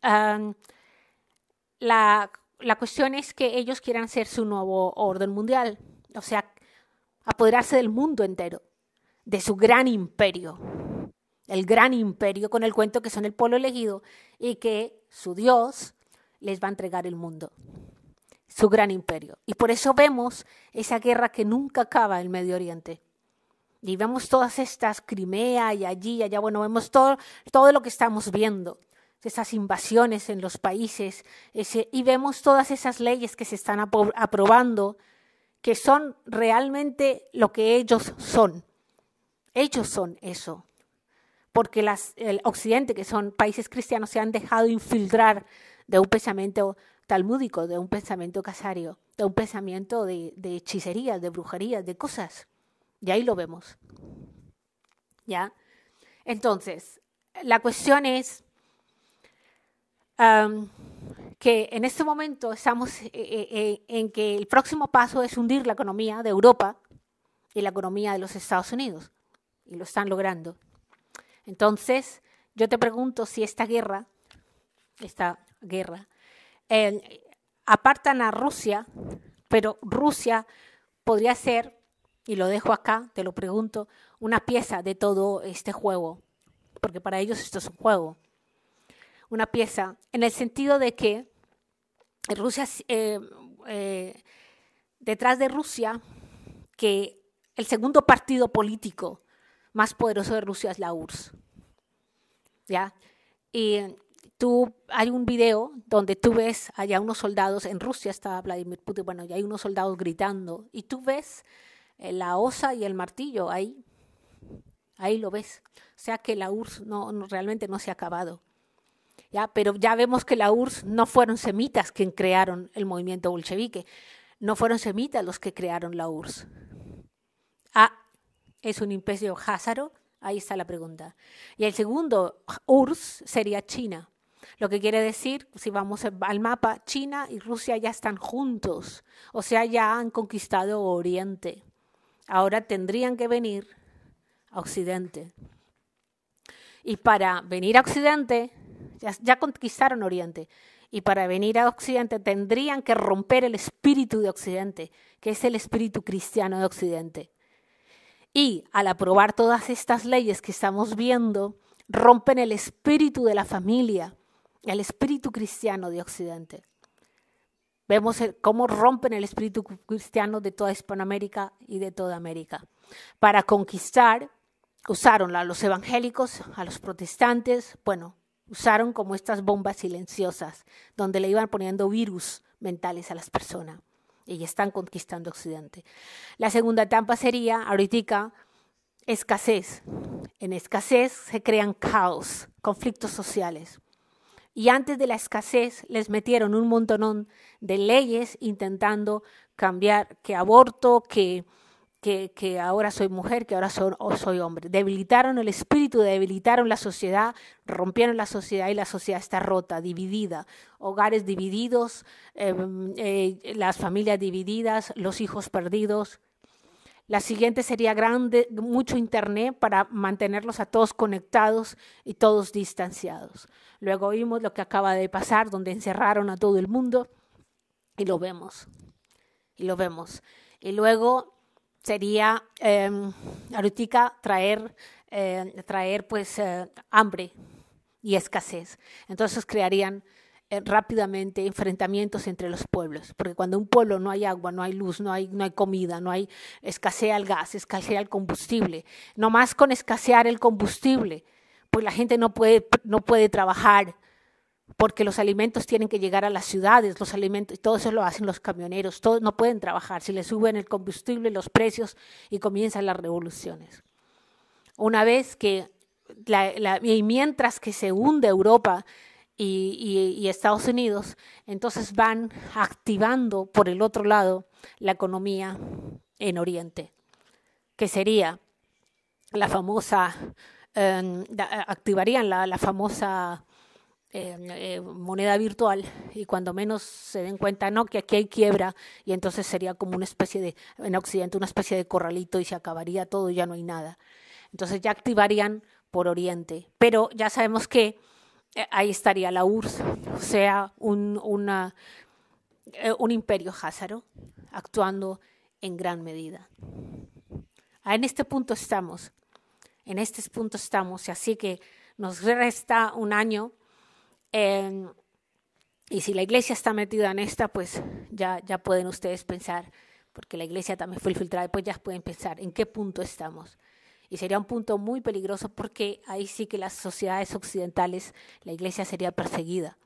la, cuestión es que ellos quieran ser su nuevo orden mundial, o sea, apoderarse del mundo entero, de su gran imperio, el gran imperio con el cuento que son el pueblo elegido y que su Dios les va a entregar el mundo, su gran imperio. Y por eso vemos esa guerra que nunca acaba en el Medio Oriente. Y vemos todas estas, Crimea y allí allá, bueno, vemos todo, todo lo que estamos viendo esas invasiones en los países, y vemos todas esas leyes que se están aprobando, que son realmente lo que ellos son. Ellos son eso. Porque las, el Occidente, que son países cristianos, se han dejado infiltrar de un pensamiento talmúdico, de un pensamiento casario, de un pensamiento de, de hechicería, de brujería, de cosas. Y ahí lo vemos. ¿Ya? Entonces, la cuestión es que en este momento estamos eh, eh, eh, en que el próximo paso es hundir la economía de Europa y la economía de los Estados Unidos, y lo están logrando. Entonces, yo te pregunto si esta guerra, esta guerra, apartan a Rusia, pero Rusia podría ser, y lo dejo acá, te lo pregunto, una pieza de todo este juego, porque para ellos esto es un juego una pieza, en el sentido de que Rusia, eh, eh, detrás de Rusia, que el segundo partido político más poderoso de Rusia es la URSS. ¿Ya? Y tú, hay un video donde tú ves allá unos soldados, en Rusia estaba Vladimir Putin, bueno, y hay unos soldados gritando, y tú ves eh, la osa y el martillo ahí, ahí lo ves. O sea que la URSS no realmente no se ha acabado. Pero ya vemos que la URSS no fueron semitas quien crearon el movimiento bolchevique, no fueron semitas los que crearon la URSS. Ah, es un imperio házaro, ahí está la pregunta. Y el segundo, URSS, sería China. Lo que quiere decir, si vamos al mapa, China y Rusia ya están juntos, o sea, ya han conquistado Oriente. Ahora tendrían que venir a Occidente. Y para venir a Occidente ya, conquistaron Oriente. Y para venir a Occidente tendrían que romper el espíritu de Occidente, que es el espíritu cristiano de Occidente. Y al aprobar todas estas leyes que estamos viendo, rompen el espíritu de la familia, el espíritu cristiano de Occidente. Vemos cómo rompen el espíritu cristiano de toda Hispanoamérica y de toda América. Para conquistar, usaron a los evangélicos, a los protestantes, bueno, usaron como estas bombas silenciosas, donde le iban poniendo virus mentales a las personas. Y están conquistando Occidente. La segunda etapa sería, ahorita, escasez. En escasez se crean caos, conflictos sociales. Y antes de la escasez les metieron un montonón de leyes intentando cambiar que aborto, que que, ahora soy mujer, que ahora soy, hombre. Debilitaron el espíritu, debilitaron la sociedad, rompieron la sociedad y la sociedad está rota, dividida. Hogares divididos, em, eh, las familias divididas, los hijos perdidos. La siguiente sería grande, mucho internet para mantenerlos a todos conectados y todos distanciados. Luego vimos lo que acaba de pasar, donde encerraron a todo el mundo y lo vemos. Y lo vemos. Y luego sería em, eh, traer, traer pues eh, hambre y escasez. Entonces crearían eh, rápidamente enfrentamientos entre los pueblos, porque cuando un pueblo no hay agua, no hay luz, no hay, no hay comida, no hay escasea el gas, escasea el combustible, nomás con escasear el combustible, pues la gente no puede, no puede trabajar, porque los alimentos tienen que llegar a las ciudades, los alimentos, todo eso lo hacen los camioneros, todos no pueden trabajar, si les suben el combustible, los precios y comienzan las revoluciones. Una vez que, y mientras que se hunde Europa y, Estados Unidos, entonces van activando por el otro lado la economía en Oriente, que sería la famosa, em, activarían la famosa Em, eh, moneda virtual y cuando menos se den cuenta, no, que aquí hay quiebra y entonces sería como una especie de, en Occidente, una especie de corralito y se acabaría todo ya no hay nada. Entonces ya activarían por Oriente, pero ya sabemos que eh, ahí estaría la URSS, o sea, un, eh, un imperio házaro actuando en gran medida. Ah, en este punto estamos, en este punto estamos, así que nos resta un año Em, y si la iglesia está metida en esta, pues ya, ya pueden ustedes pensar, porque la iglesia también fue filtrada, pues ya pueden pensar en qué punto estamos. Y sería un punto muy peligroso porque ahí sí que las sociedades occidentales, la iglesia sería perseguida.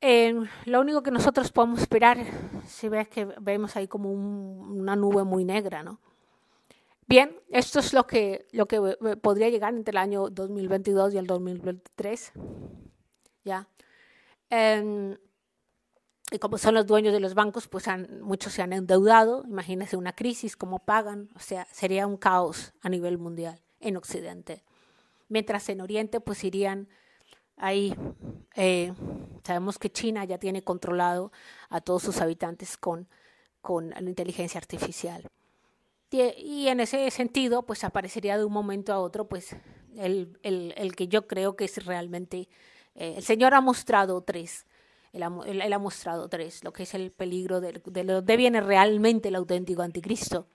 Em, lo único que nosotros podemos esperar, si ves que vemos ahí como una nube muy negra, ¿no? Bien, esto es lo que, lo que eh, eh, podría llegar entre el año 2022 y el 2023. ¿Ya? Em, y como son los dueños de los bancos, pues muchos se han endeudado. Imagínense una crisis, cómo pagan. O sea, sería un caos a nivel mundial en Occidente. Mientras en Oriente, pues irían ahí. Eh, sabemos que China ya tiene controlado a todos sus habitantes con, con la inteligencia artificial. Y en ese sentido, pues aparecería de un momento a otro, pues el, que yo creo que es realmente... Eh, el Señor ha mostrado tres, él ha, mostrado tres, lo que es el peligro de, lo que viene realmente el auténtico anticristo,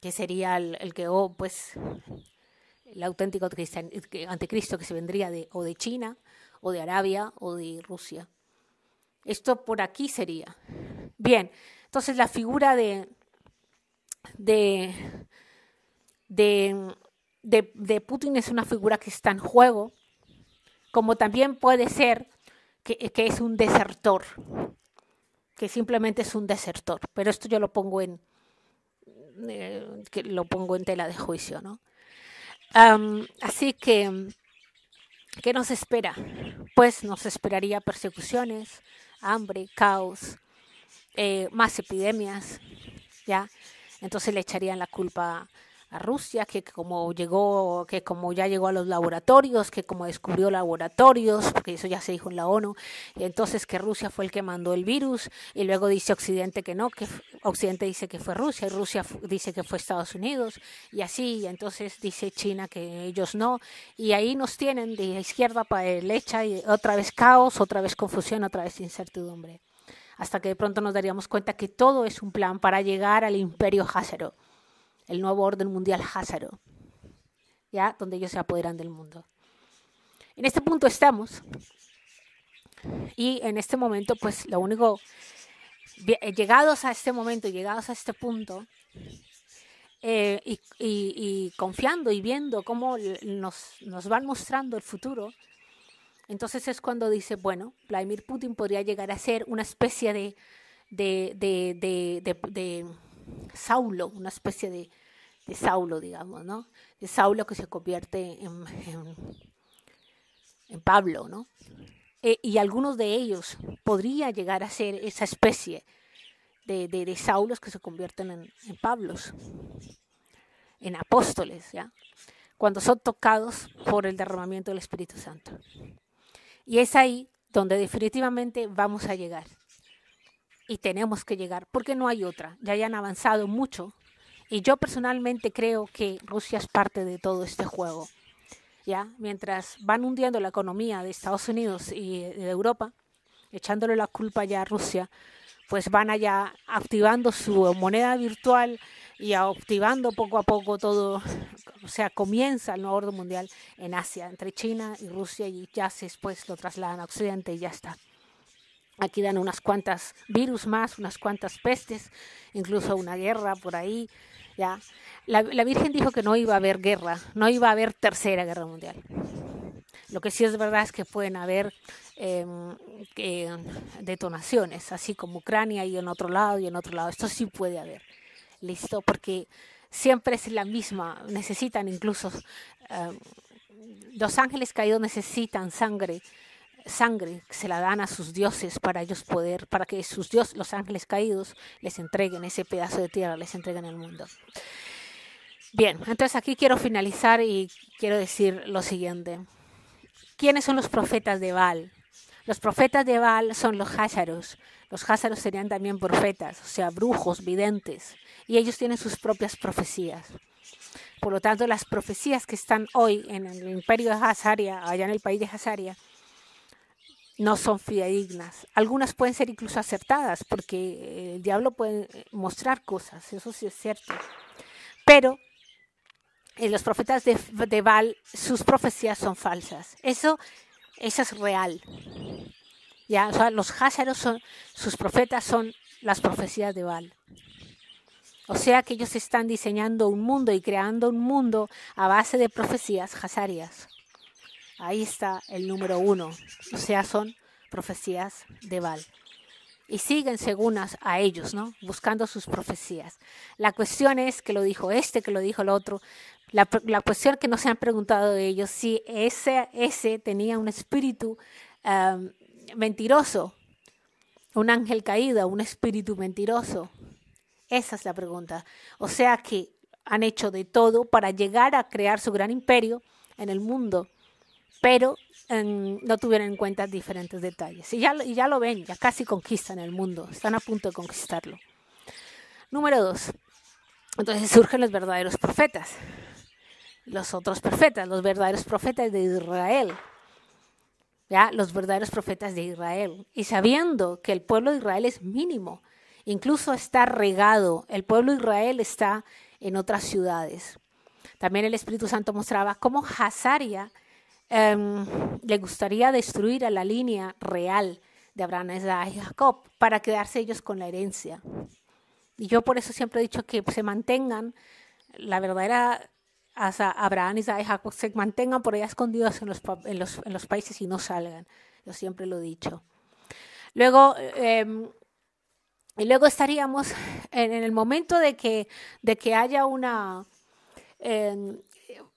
que sería el, que, o oh, pues, el auténtico anticristo que se vendría de, o de China, o de Arabia, o de Rusia. Esto por aquí sería. Bien, entonces la figura de, de, de, Putin es una figura que está en juego, como también puede ser que, es un desertor, que simplemente es un desertor. Pero esto yo lo pongo en eh, que lo pongo en tela de juicio, así que, ¿qué nos espera? Pues nos esperaría persecuciones, hambre, caos, eh, más epidemias, ¿ya? Entonces le echarían la culpa a Rusia, que como llegó, que como ya llegó a los laboratorios, que como descubrió laboratorios, porque eso ya se dijo en la ONU, entonces que Rusia fue el que mandó el virus, y luego dice Occidente que no, que Occidente dice que fue Rusia, y Rusia dice que fue Estados Unidos, y así, entonces dice China que ellos no, y ahí nos tienen de izquierda para derecha, eh, y otra vez caos, otra vez confusión, otra vez incertidumbre hasta que de pronto nos daríamos cuenta que todo es un plan para llegar al imperio Házaro, el nuevo orden mundial Házaro, ¿ya? donde ellos se apoderan del mundo. En este punto estamos y en este momento, pues lo único, eh, llegados a este momento, llegados a este punto, eh, y, y, confiando y viendo cómo nos, nos van mostrando el futuro, entonces es cuando dice, bueno, Vladimir Putin podría llegar a ser una especie de, Saulo, una especie de, Saulo, digamos, ¿no? De Saulo que se convierte en, Pablo, ¿no? Eh, y algunos de ellos podría llegar a ser esa especie de, Saulos que se convierten en, en Pablos, en apóstoles, ¿ya? Cuando son tocados por el derramamiento del Espíritu Santo. Y es ahí donde definitivamente vamos a llegar. Y tenemos que llegar, porque no hay otra. Ya hayan avanzado mucho. Y yo personalmente creo que Rusia es parte de todo este juego. ¿ya? Mientras van hundiendo la economía de Estados Unidos y de Europa, echándole la culpa ya a Rusia, pues van allá activando su moneda virtual y activando poco a poco todo, o sea, comienza el nuevo orden mundial en Asia, entre China y Rusia, y ya después lo trasladan a Occidente y ya está. Aquí dan unas cuantas virus más, unas cuantas pestes, incluso una guerra por ahí. Ya. La, Virgen dijo que no iba a haber guerra, no iba a haber tercera guerra mundial. Lo que sí es verdad es que pueden haber em, detonaciones, así como Ucrania y en otro lado y en otro lado. Esto sí puede haber. Listo, porque siempre es la misma. Necesitan incluso, eh, los ángeles caídos necesitan sangre, sangre que se la dan a sus dioses para ellos poder, para que sus dioses, los ángeles caídos, les entreguen ese pedazo de tierra, les entreguen el mundo. Bien, entonces aquí quiero finalizar y quiero decir lo siguiente. ¿Quiénes son los profetas de Baal? Los profetas de Baal son los házaros. Los házaros serían también profetas, o sea, brujos, videntes, y ellos tienen sus propias profecías. Por lo tanto, las profecías que están hoy en el imperio de Hazaria, allá en el país de Hazaria, no son fidedignas. Algunas pueden ser incluso acertadas, porque eh, el diablo puede eh, mostrar cosas, eso sí es cierto. Pero eh, los profetas de, de Baal, sus profecías son falsas. Eso eso es real. Ya, los házaros son, sus profetas son las profecías de Baal. O sea que ellos están diseñando un mundo y creando un mundo a base de profecías hazarias. Ahí está el número uno. O sea, son profecías de Baal y siguen según a, ellos, ¿no? Buscando sus profecías. La cuestión es que lo dijo este, que lo dijo el otro. La, la cuestión que no se han preguntado de ellos, si ese, ese tenía un espíritu um, mentiroso, un ángel caído, un espíritu mentiroso. Esa es la pregunta. O sea que han hecho de todo para llegar a crear su gran imperio en el mundo, pero no tuvieron en cuenta diferentes detalles. Y ya, y ya lo ven, ya casi conquistan el mundo, están a punto de conquistarlo. Número dos, entonces surgen los verdaderos profetas, los otros profetas, los verdaderos profetas de Israel, ya los verdaderos profetas de Israel. Y sabiendo que el pueblo de Israel es mínimo, incluso está regado, el pueblo de Israel está en otras ciudades. También el Espíritu Santo mostraba cómo Hazaria Em, le gustaría destruir a la línea real de Abraham, Isaac y Jacob para quedarse ellos con la herencia. Y yo por eso siempre he dicho que se mantengan, la verdadera hasta Abraham, Isaac y Jacob se mantengan por ahí escondidos en los, en los, países y no salgan. Yo siempre lo he dicho. Luego, em, y luego estaríamos en, el momento de que, de que haya una, em,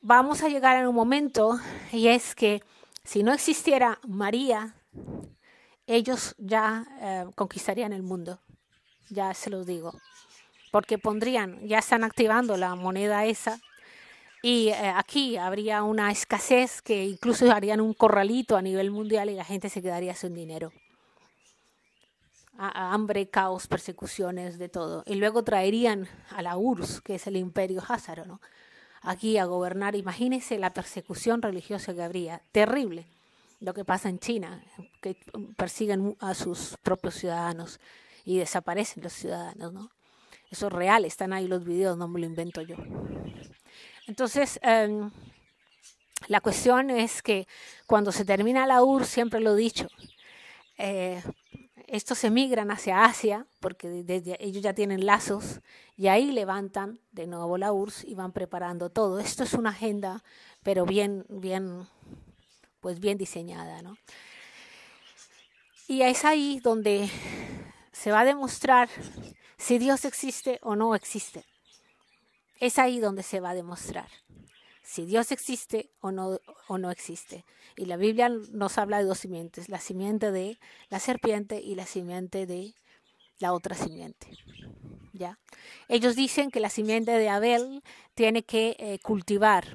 vamos a llegar en un momento y es que si no existiera María, ellos ya eh, conquistarían el mundo, ya se los digo, porque pondrían, ya están activando la moneda esa y eh, aquí habría una escasez que incluso harían un corralito a nivel mundial y la gente se quedaría sin dinero. hambre, caos, persecuciones, de todo. Y luego traerían a la URSS, que es el imperio házaro, ¿no? aquí a gobernar. Imagínense la persecución religiosa que habría, terrible lo que pasa en China, que persiguen a sus propios ciudadanos y desaparecen los ciudadanos, ¿no? Eso es real, están ahí los videos, no me lo invento yo. Entonces, em, la cuestión es que cuando se termina la UR, siempre lo he dicho, eh, estos emigran hacia Asia, porque desde, ellos ya tienen lazos, y ahí levantan de nuevo la URSS y van preparando todo. Esto es una agenda, pero bien, bien, pues bien diseñada, Y es ahí donde se va a demostrar si Dios existe o no existe. Es ahí donde se va a demostrar si Dios existe o no, o no existe. Y la Biblia nos habla de dos simientes, la simiente de la serpiente y la simiente de la otra simiente. ¿Ya? Ellos dicen que la simiente de Abel tiene que eh, cultivar.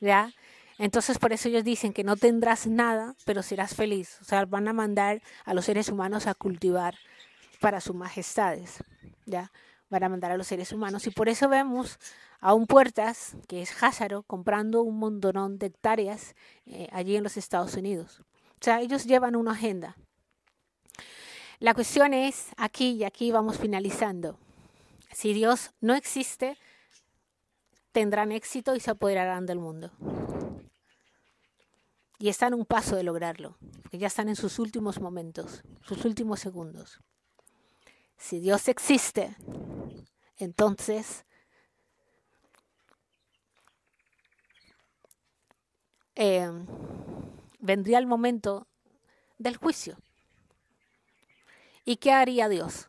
¿Ya? Entonces por eso ellos dicen que no tendrás nada, pero serás feliz. O sea, van a mandar a los seres humanos a cultivar para sus majestades. ¿Ya? Van a mandar a los seres humanos. Y por eso vemos a un Puertas, que es Házaro, comprando un montonón de hectáreas eh, allí en los Estados Unidos. O sea, ellos llevan una agenda. La cuestión es, aquí y aquí vamos finalizando, si Dios no existe, tendrán éxito y se apoderarán del mundo. Y están a un paso de lograrlo, porque ya están en sus últimos momentos, sus últimos segundos. Si Dios existe, entonces Em, vendría el momento del juicio. ¿Y qué haría Dios?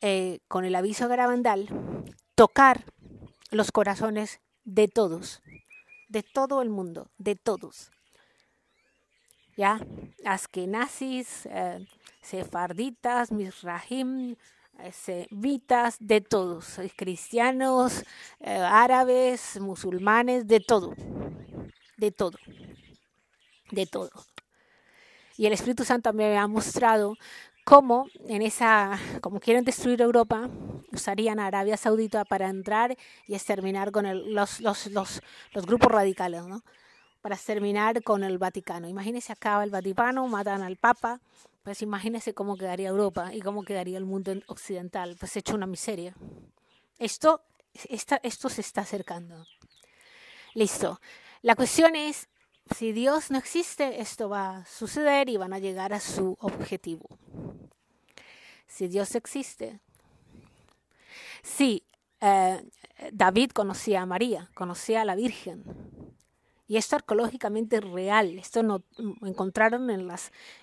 Eh, con el aviso garabandal, tocar los corazones de todos, de todo el mundo, de todos. ¿Ya? Askenazis, eh, sefarditas, misrahim, eh, sevitas, de todos, cristianos, árabes, musulmanes, de todo de todo, de todo. Y el Espíritu Santo me ha mostrado cómo en esa, como quieren destruir Europa, usarían a Arabia Saudita para entrar y exterminar con los, grupos radicales, ¿no? Para exterminar con el Vaticano. Imagínense, acaba el Vaticano, matan al Papa, pues imagínense cómo quedaría Europa y cómo quedaría el mundo occidental, pues hecho una miseria. Esto, esto se está acercando. Listo. La cuestión es, si Dios no existe, esto va a suceder y van a llegar a su objetivo. Si Dios existe, sí, eh, David conocía a María, conocía a la Virgen. Y esto arqueológicamente es real, esto no mm, encontraron en,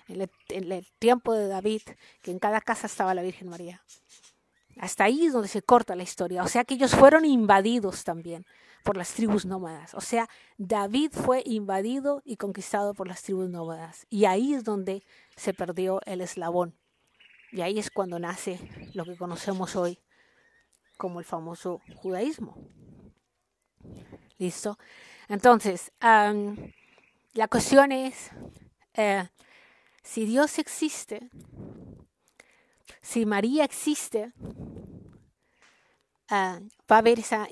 el, en el tiempo de David, que en cada casa estaba la Virgen María. Hasta ahí es donde se corta la historia. O sea que ellos fueron invadidos también por las tribus nómadas. O sea, David fue invadido y conquistado por las tribus nómadas. Y ahí es donde se perdió el eslabón. Y ahí es cuando nace lo que conocemos hoy como el famoso judaísmo. ¿Listo? Entonces, la cuestión es, eh, si Dios existe, si María existe, Ah, va a haber esa,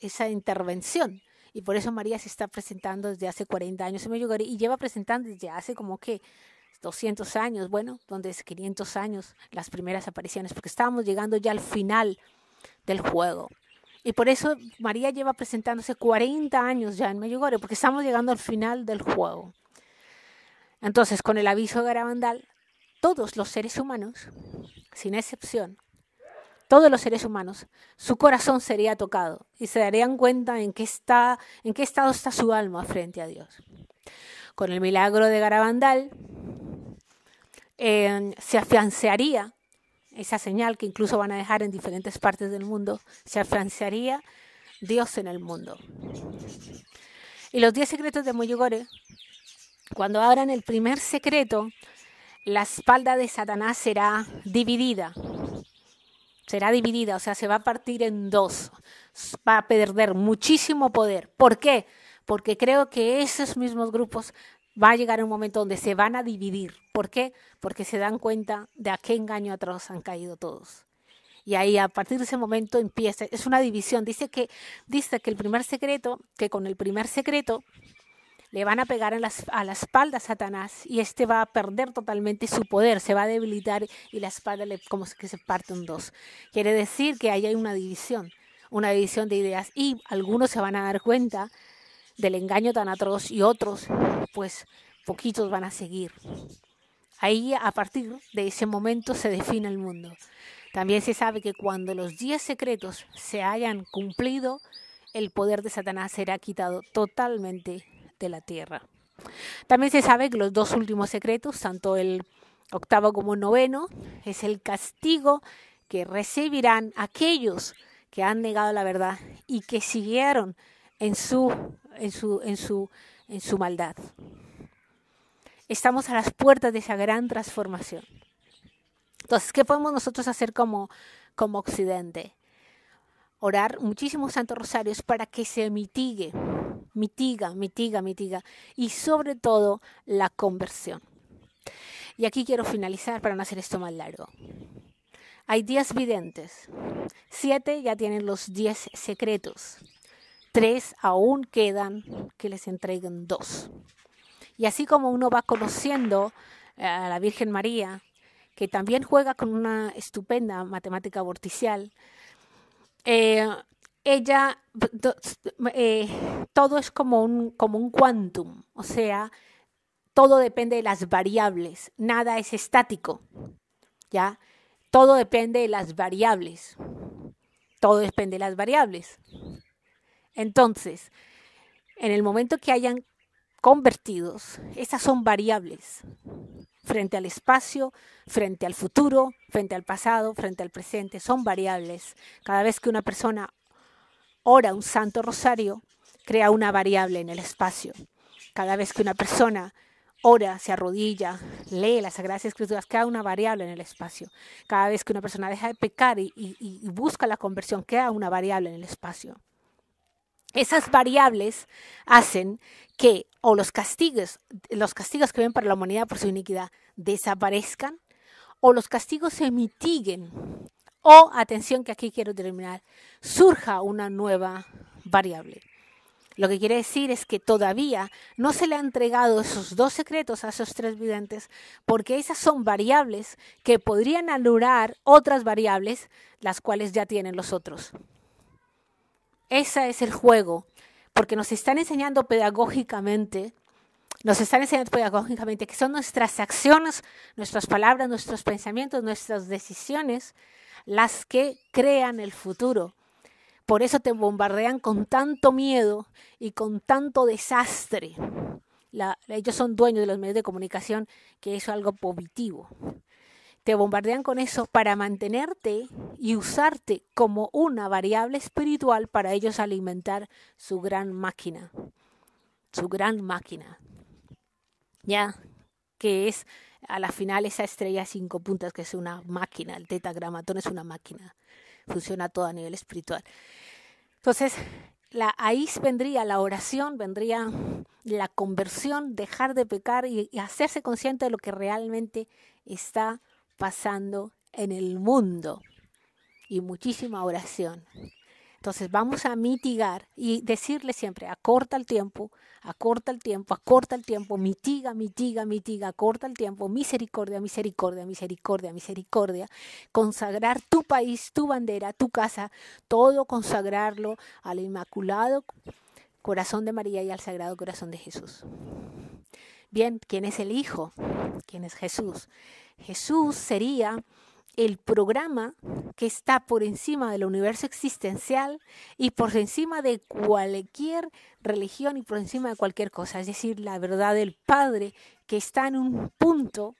esa intervención. Y por eso María se está presentando desde hace 40 años en Medjugorje y lleva presentando desde hace como que 200 años, bueno, donde es 500 años las primeras apariciones, porque estábamos llegando ya al final del juego. Y por eso María lleva presentándose 40 años ya en Medjugorje, porque estamos llegando al final del juego. Entonces, con el aviso de Garabandal, todos los seres humanos, sin excepción, todos los seres humanos, su corazón sería tocado y se darían cuenta en qué, está, en qué estado está su alma frente a Dios. Con el milagro de Garabandal eh, se afianzaría esa señal que incluso van a dejar en diferentes partes del mundo, se afianzaría Dios en el mundo. Y los diez secretos de Moyogore, cuando abran el primer secreto, la espalda de Satanás será dividida será dividida, o sea, se va a partir en dos, va a perder muchísimo poder. ¿Por qué? Porque creo que esos mismos grupos va a llegar un momento donde se van a dividir. ¿Por qué? Porque se dan cuenta de a qué engaño atroz han caído todos. Y ahí a partir de ese momento empieza, es una división. Dice que, dice que el primer secreto, que con el primer secreto le van a pegar a la espalda a Satanás y este va a perder totalmente su poder, se va a debilitar y la espalda le, como que se parte en dos. Quiere decir que ahí hay una división, una división de ideas y algunos se van a dar cuenta del engaño tan atroz y otros, pues poquitos van a seguir. Ahí a partir de ese momento se define el mundo. También se sabe que cuando los diez secretos se hayan cumplido, el poder de Satanás será quitado totalmente la Tierra. También se sabe que los dos últimos secretos, tanto el octavo como el noveno, es el castigo que recibirán aquellos que han negado la verdad y que siguieron en su, en su, en su, en su maldad. Estamos a las puertas de esa gran transformación. Entonces, ¿qué podemos nosotros hacer como, como Occidente? Orar muchísimos santos rosarios para que se mitigue mitiga, mitiga, mitiga. Y sobre todo la conversión. Y aquí quiero finalizar para no hacer esto más largo. Hay 10 videntes. siete ya tienen los 10 secretos. tres aún quedan que les entreguen dos. Y así como uno va conociendo eh, a la Virgen María, que también juega con una estupenda matemática vorticial, eh, ella, eh, todo es como un, como un quantum, o sea, todo depende de las variables, nada es estático, ¿ya? Todo depende de las variables, todo depende de las variables. Entonces, en el momento que hayan convertidos, esas son variables frente al espacio, frente al futuro, frente al pasado, frente al presente, son variables. Cada vez que una persona ora un santo rosario, crea una variable en el espacio. Cada vez que una persona ora, se arrodilla, lee las Sagradas Escrituras, queda una variable en el espacio. Cada vez que una persona deja de pecar y, busca la conversión, crea una variable en el espacio. Esas variables hacen que o los castigos, los castigos que ven para la humanidad por su iniquidad desaparezcan o los castigos se mitiguen o, atención que aquí quiero terminar, surja una nueva variable. Lo que quiere decir es que todavía no se le han entregado esos dos secretos a esos tres videntes porque esas son variables que podrían anular otras variables las cuales ya tienen los otros. Ese es el juego, porque nos están enseñando pedagógicamente, nos están enseñando pedagógicamente que son nuestras acciones, nuestras palabras, nuestros pensamientos, nuestras decisiones las que crean el futuro. Por eso te bombardean con tanto miedo y con tanto desastre. ellos son dueños de los medios de comunicación, que es algo positivo. Te bombardean con eso para mantenerte y usarte como una variable espiritual para ellos alimentar su gran máquina. Su gran máquina. Ya, que es a la final esa estrella cinco puntas, que es una máquina, el tetagramatón es una máquina, funciona todo a nivel espiritual. Entonces, la, ahí vendría la oración, vendría la conversión, dejar de pecar y hacerse consciente de lo que realmente está pasando en el mundo. Y muchísima oración. Entonces vamos a mitigar y decirle siempre, acorta el tiempo, acorta el tiempo, acorta el tiempo, mitiga, mitiga, mitiga, acorta el tiempo, misericordia, misericordia, misericordia, misericordia, consagrar tu país, tu bandera, tu casa, todo consagrarlo al Inmaculado Corazón de María y al Sagrado Corazón de Jesús. Bien, ¿quién es el Hijo? ¿Quién es Jesús? Jesús sería el programa que está por encima del universo existencial y por encima de cualquier religión y por encima de cualquier cosa, es decir, la verdad del Padre que está en un punto,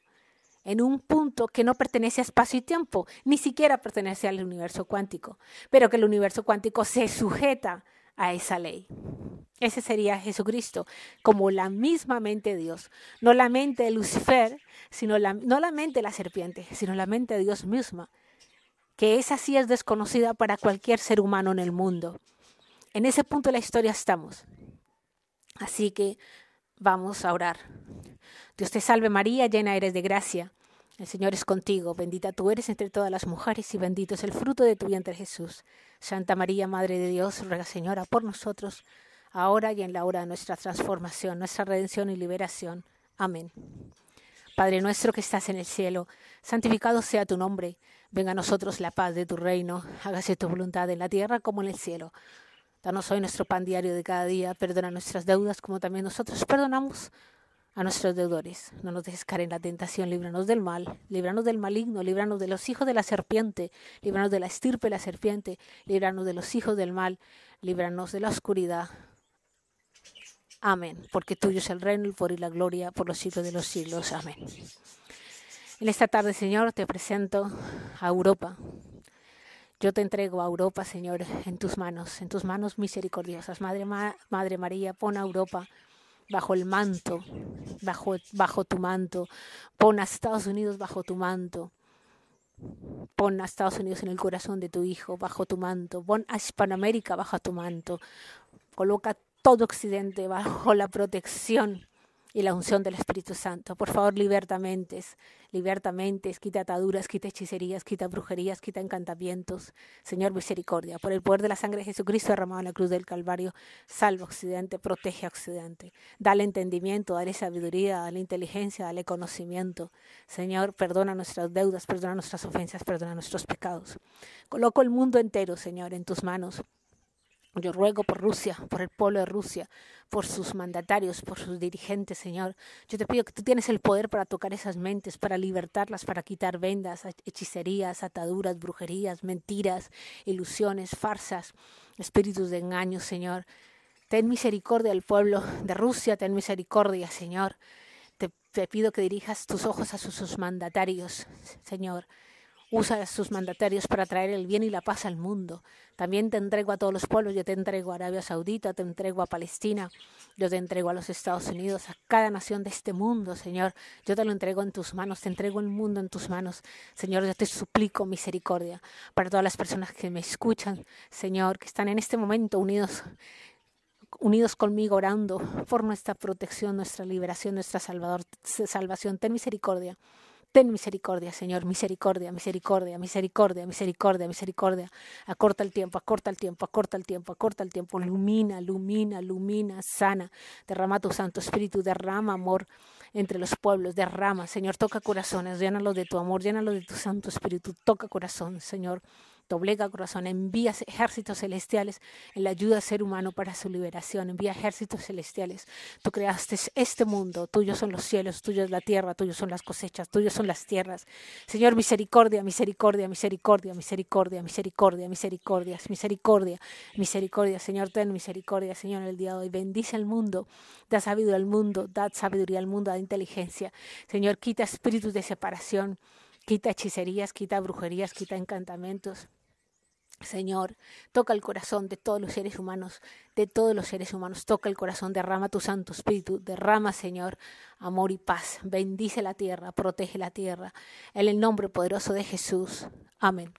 en un punto que no pertenece a espacio y tiempo, ni siquiera pertenece al universo cuántico, pero que el universo cuántico se sujeta a esa ley. Ese sería Jesucristo, como la misma mente de Dios, no la mente de Lucifer, sino la, no la mente de la serpiente, sino la mente de Dios misma, que esa sí es desconocida para cualquier ser humano en el mundo. En ese punto de la historia estamos. Así que vamos a orar. Dios te salve María, llena eres de gracia. El Señor es contigo, bendita tú eres entre todas las mujeres y bendito es el fruto de tu vientre Jesús. Santa María, Madre de Dios, ruega Señora por nosotros, ahora y en la hora de nuestra transformación, nuestra redención y liberación. Amén. Padre nuestro que estás en el cielo, santificado sea tu nombre, venga a nosotros la paz de tu reino, hágase tu voluntad en la tierra como en el cielo. Danos hoy nuestro pan diario de cada día, perdona nuestras deudas como también nosotros perdonamos a nuestros deudores. No nos dejes caer en la tentación, líbranos del mal, líbranos del maligno, líbranos de los hijos de la serpiente, líbranos de la estirpe de la serpiente, líbranos de los hijos del mal, líbranos de la oscuridad. Amén, porque tuyo es el reino, el poder y la gloria por los siglos de los siglos. Amén. En esta tarde, Señor, te presento a Europa. Yo te entrego a Europa, Señor, en tus manos, en tus manos misericordiosas. Madre, Madre María, pon a Europa bajo el manto, bajo, bajo tu manto. Pon a Estados Unidos bajo tu manto. Pon a Estados Unidos en el corazón de tu hijo, bajo tu manto. Pon a Hispanoamérica bajo tu manto. Coloca todo Occidente bajo la protección y la unción del Espíritu Santo. Por favor, liberta mentes, quita ataduras, quita hechicerías, quita brujerías, quita encantamientos. Señor, misericordia. Por el poder de la sangre de Jesucristo derramado en la cruz del Calvario, salva Occidente, protege a Occidente. Dale entendimiento, dale sabiduría, dale inteligencia, dale conocimiento. Señor, perdona nuestras deudas, perdona nuestras ofensas, perdona nuestros pecados. Coloco el mundo entero, Señor, en tus manos. Yo ruego por Rusia, por el pueblo de Rusia, por sus mandatarios, por sus dirigentes, Señor. Yo te pido que tú tienes el poder para tocar esas mentes, para libertarlas, para quitar vendas, hechicerías, ataduras, brujerías, mentiras, ilusiones, farsas, espíritus de engaño, Señor. Ten misericordia del pueblo de Rusia, ten misericordia, Señor. Te, pido que dirijas tus ojos a sus mandatarios, Señor usa a sus mandatarios para traer el bien y la paz al mundo. También te entrego a todos los pueblos, yo te entrego a Arabia Saudita, te entrego a Palestina, yo te entrego a los Estados Unidos, a cada nación de este mundo, Señor. Yo te lo entrego en tus manos, te entrego el mundo en tus manos. Señor, yo te suplico misericordia para todas las personas que me escuchan, Señor, que están en este momento unidos unidos conmigo orando por nuestra protección, nuestra liberación, nuestra salvación. Ten misericordia Ten misericordia, Señor, misericordia, misericordia, misericordia, misericordia, misericordia. Acorta el tiempo, acorta el tiempo, acorta el tiempo, acorta el tiempo. Lumina, lumina, lumina, sana. Derrama tu Santo Espíritu, derrama amor entre los pueblos, derrama, Señor, toca corazones, llénalos de tu amor, llénalos de tu Santo Espíritu, toca corazón, Señor doblega corazón, envía ejércitos celestiales en la ayuda al ser humano para su liberación, envía ejércitos celestiales. Tú creaste este mundo, tuyos son los cielos, tuyos es la tierra, tuyos son las cosechas, tuyos son las tierras. Señor, misericordia, misericordia, misericordia, misericordia, misericordia, misericordia, misericordia, misericordia. Señor, ten misericordia, Señor, el día de hoy. Bendice al mundo, da sabiduría al mundo, da sabiduría al mundo, da inteligencia. Señor, quita espíritus de separación quita hechicerías, quita brujerías, quita encantamientos Señor, toca el corazón de todos los seres humanos, de todos los seres humanos, toca el corazón, derrama tu Santo Espíritu, derrama, Señor, amor y paz, bendice la tierra, protege la tierra, en el nombre poderoso de Jesús. Amén.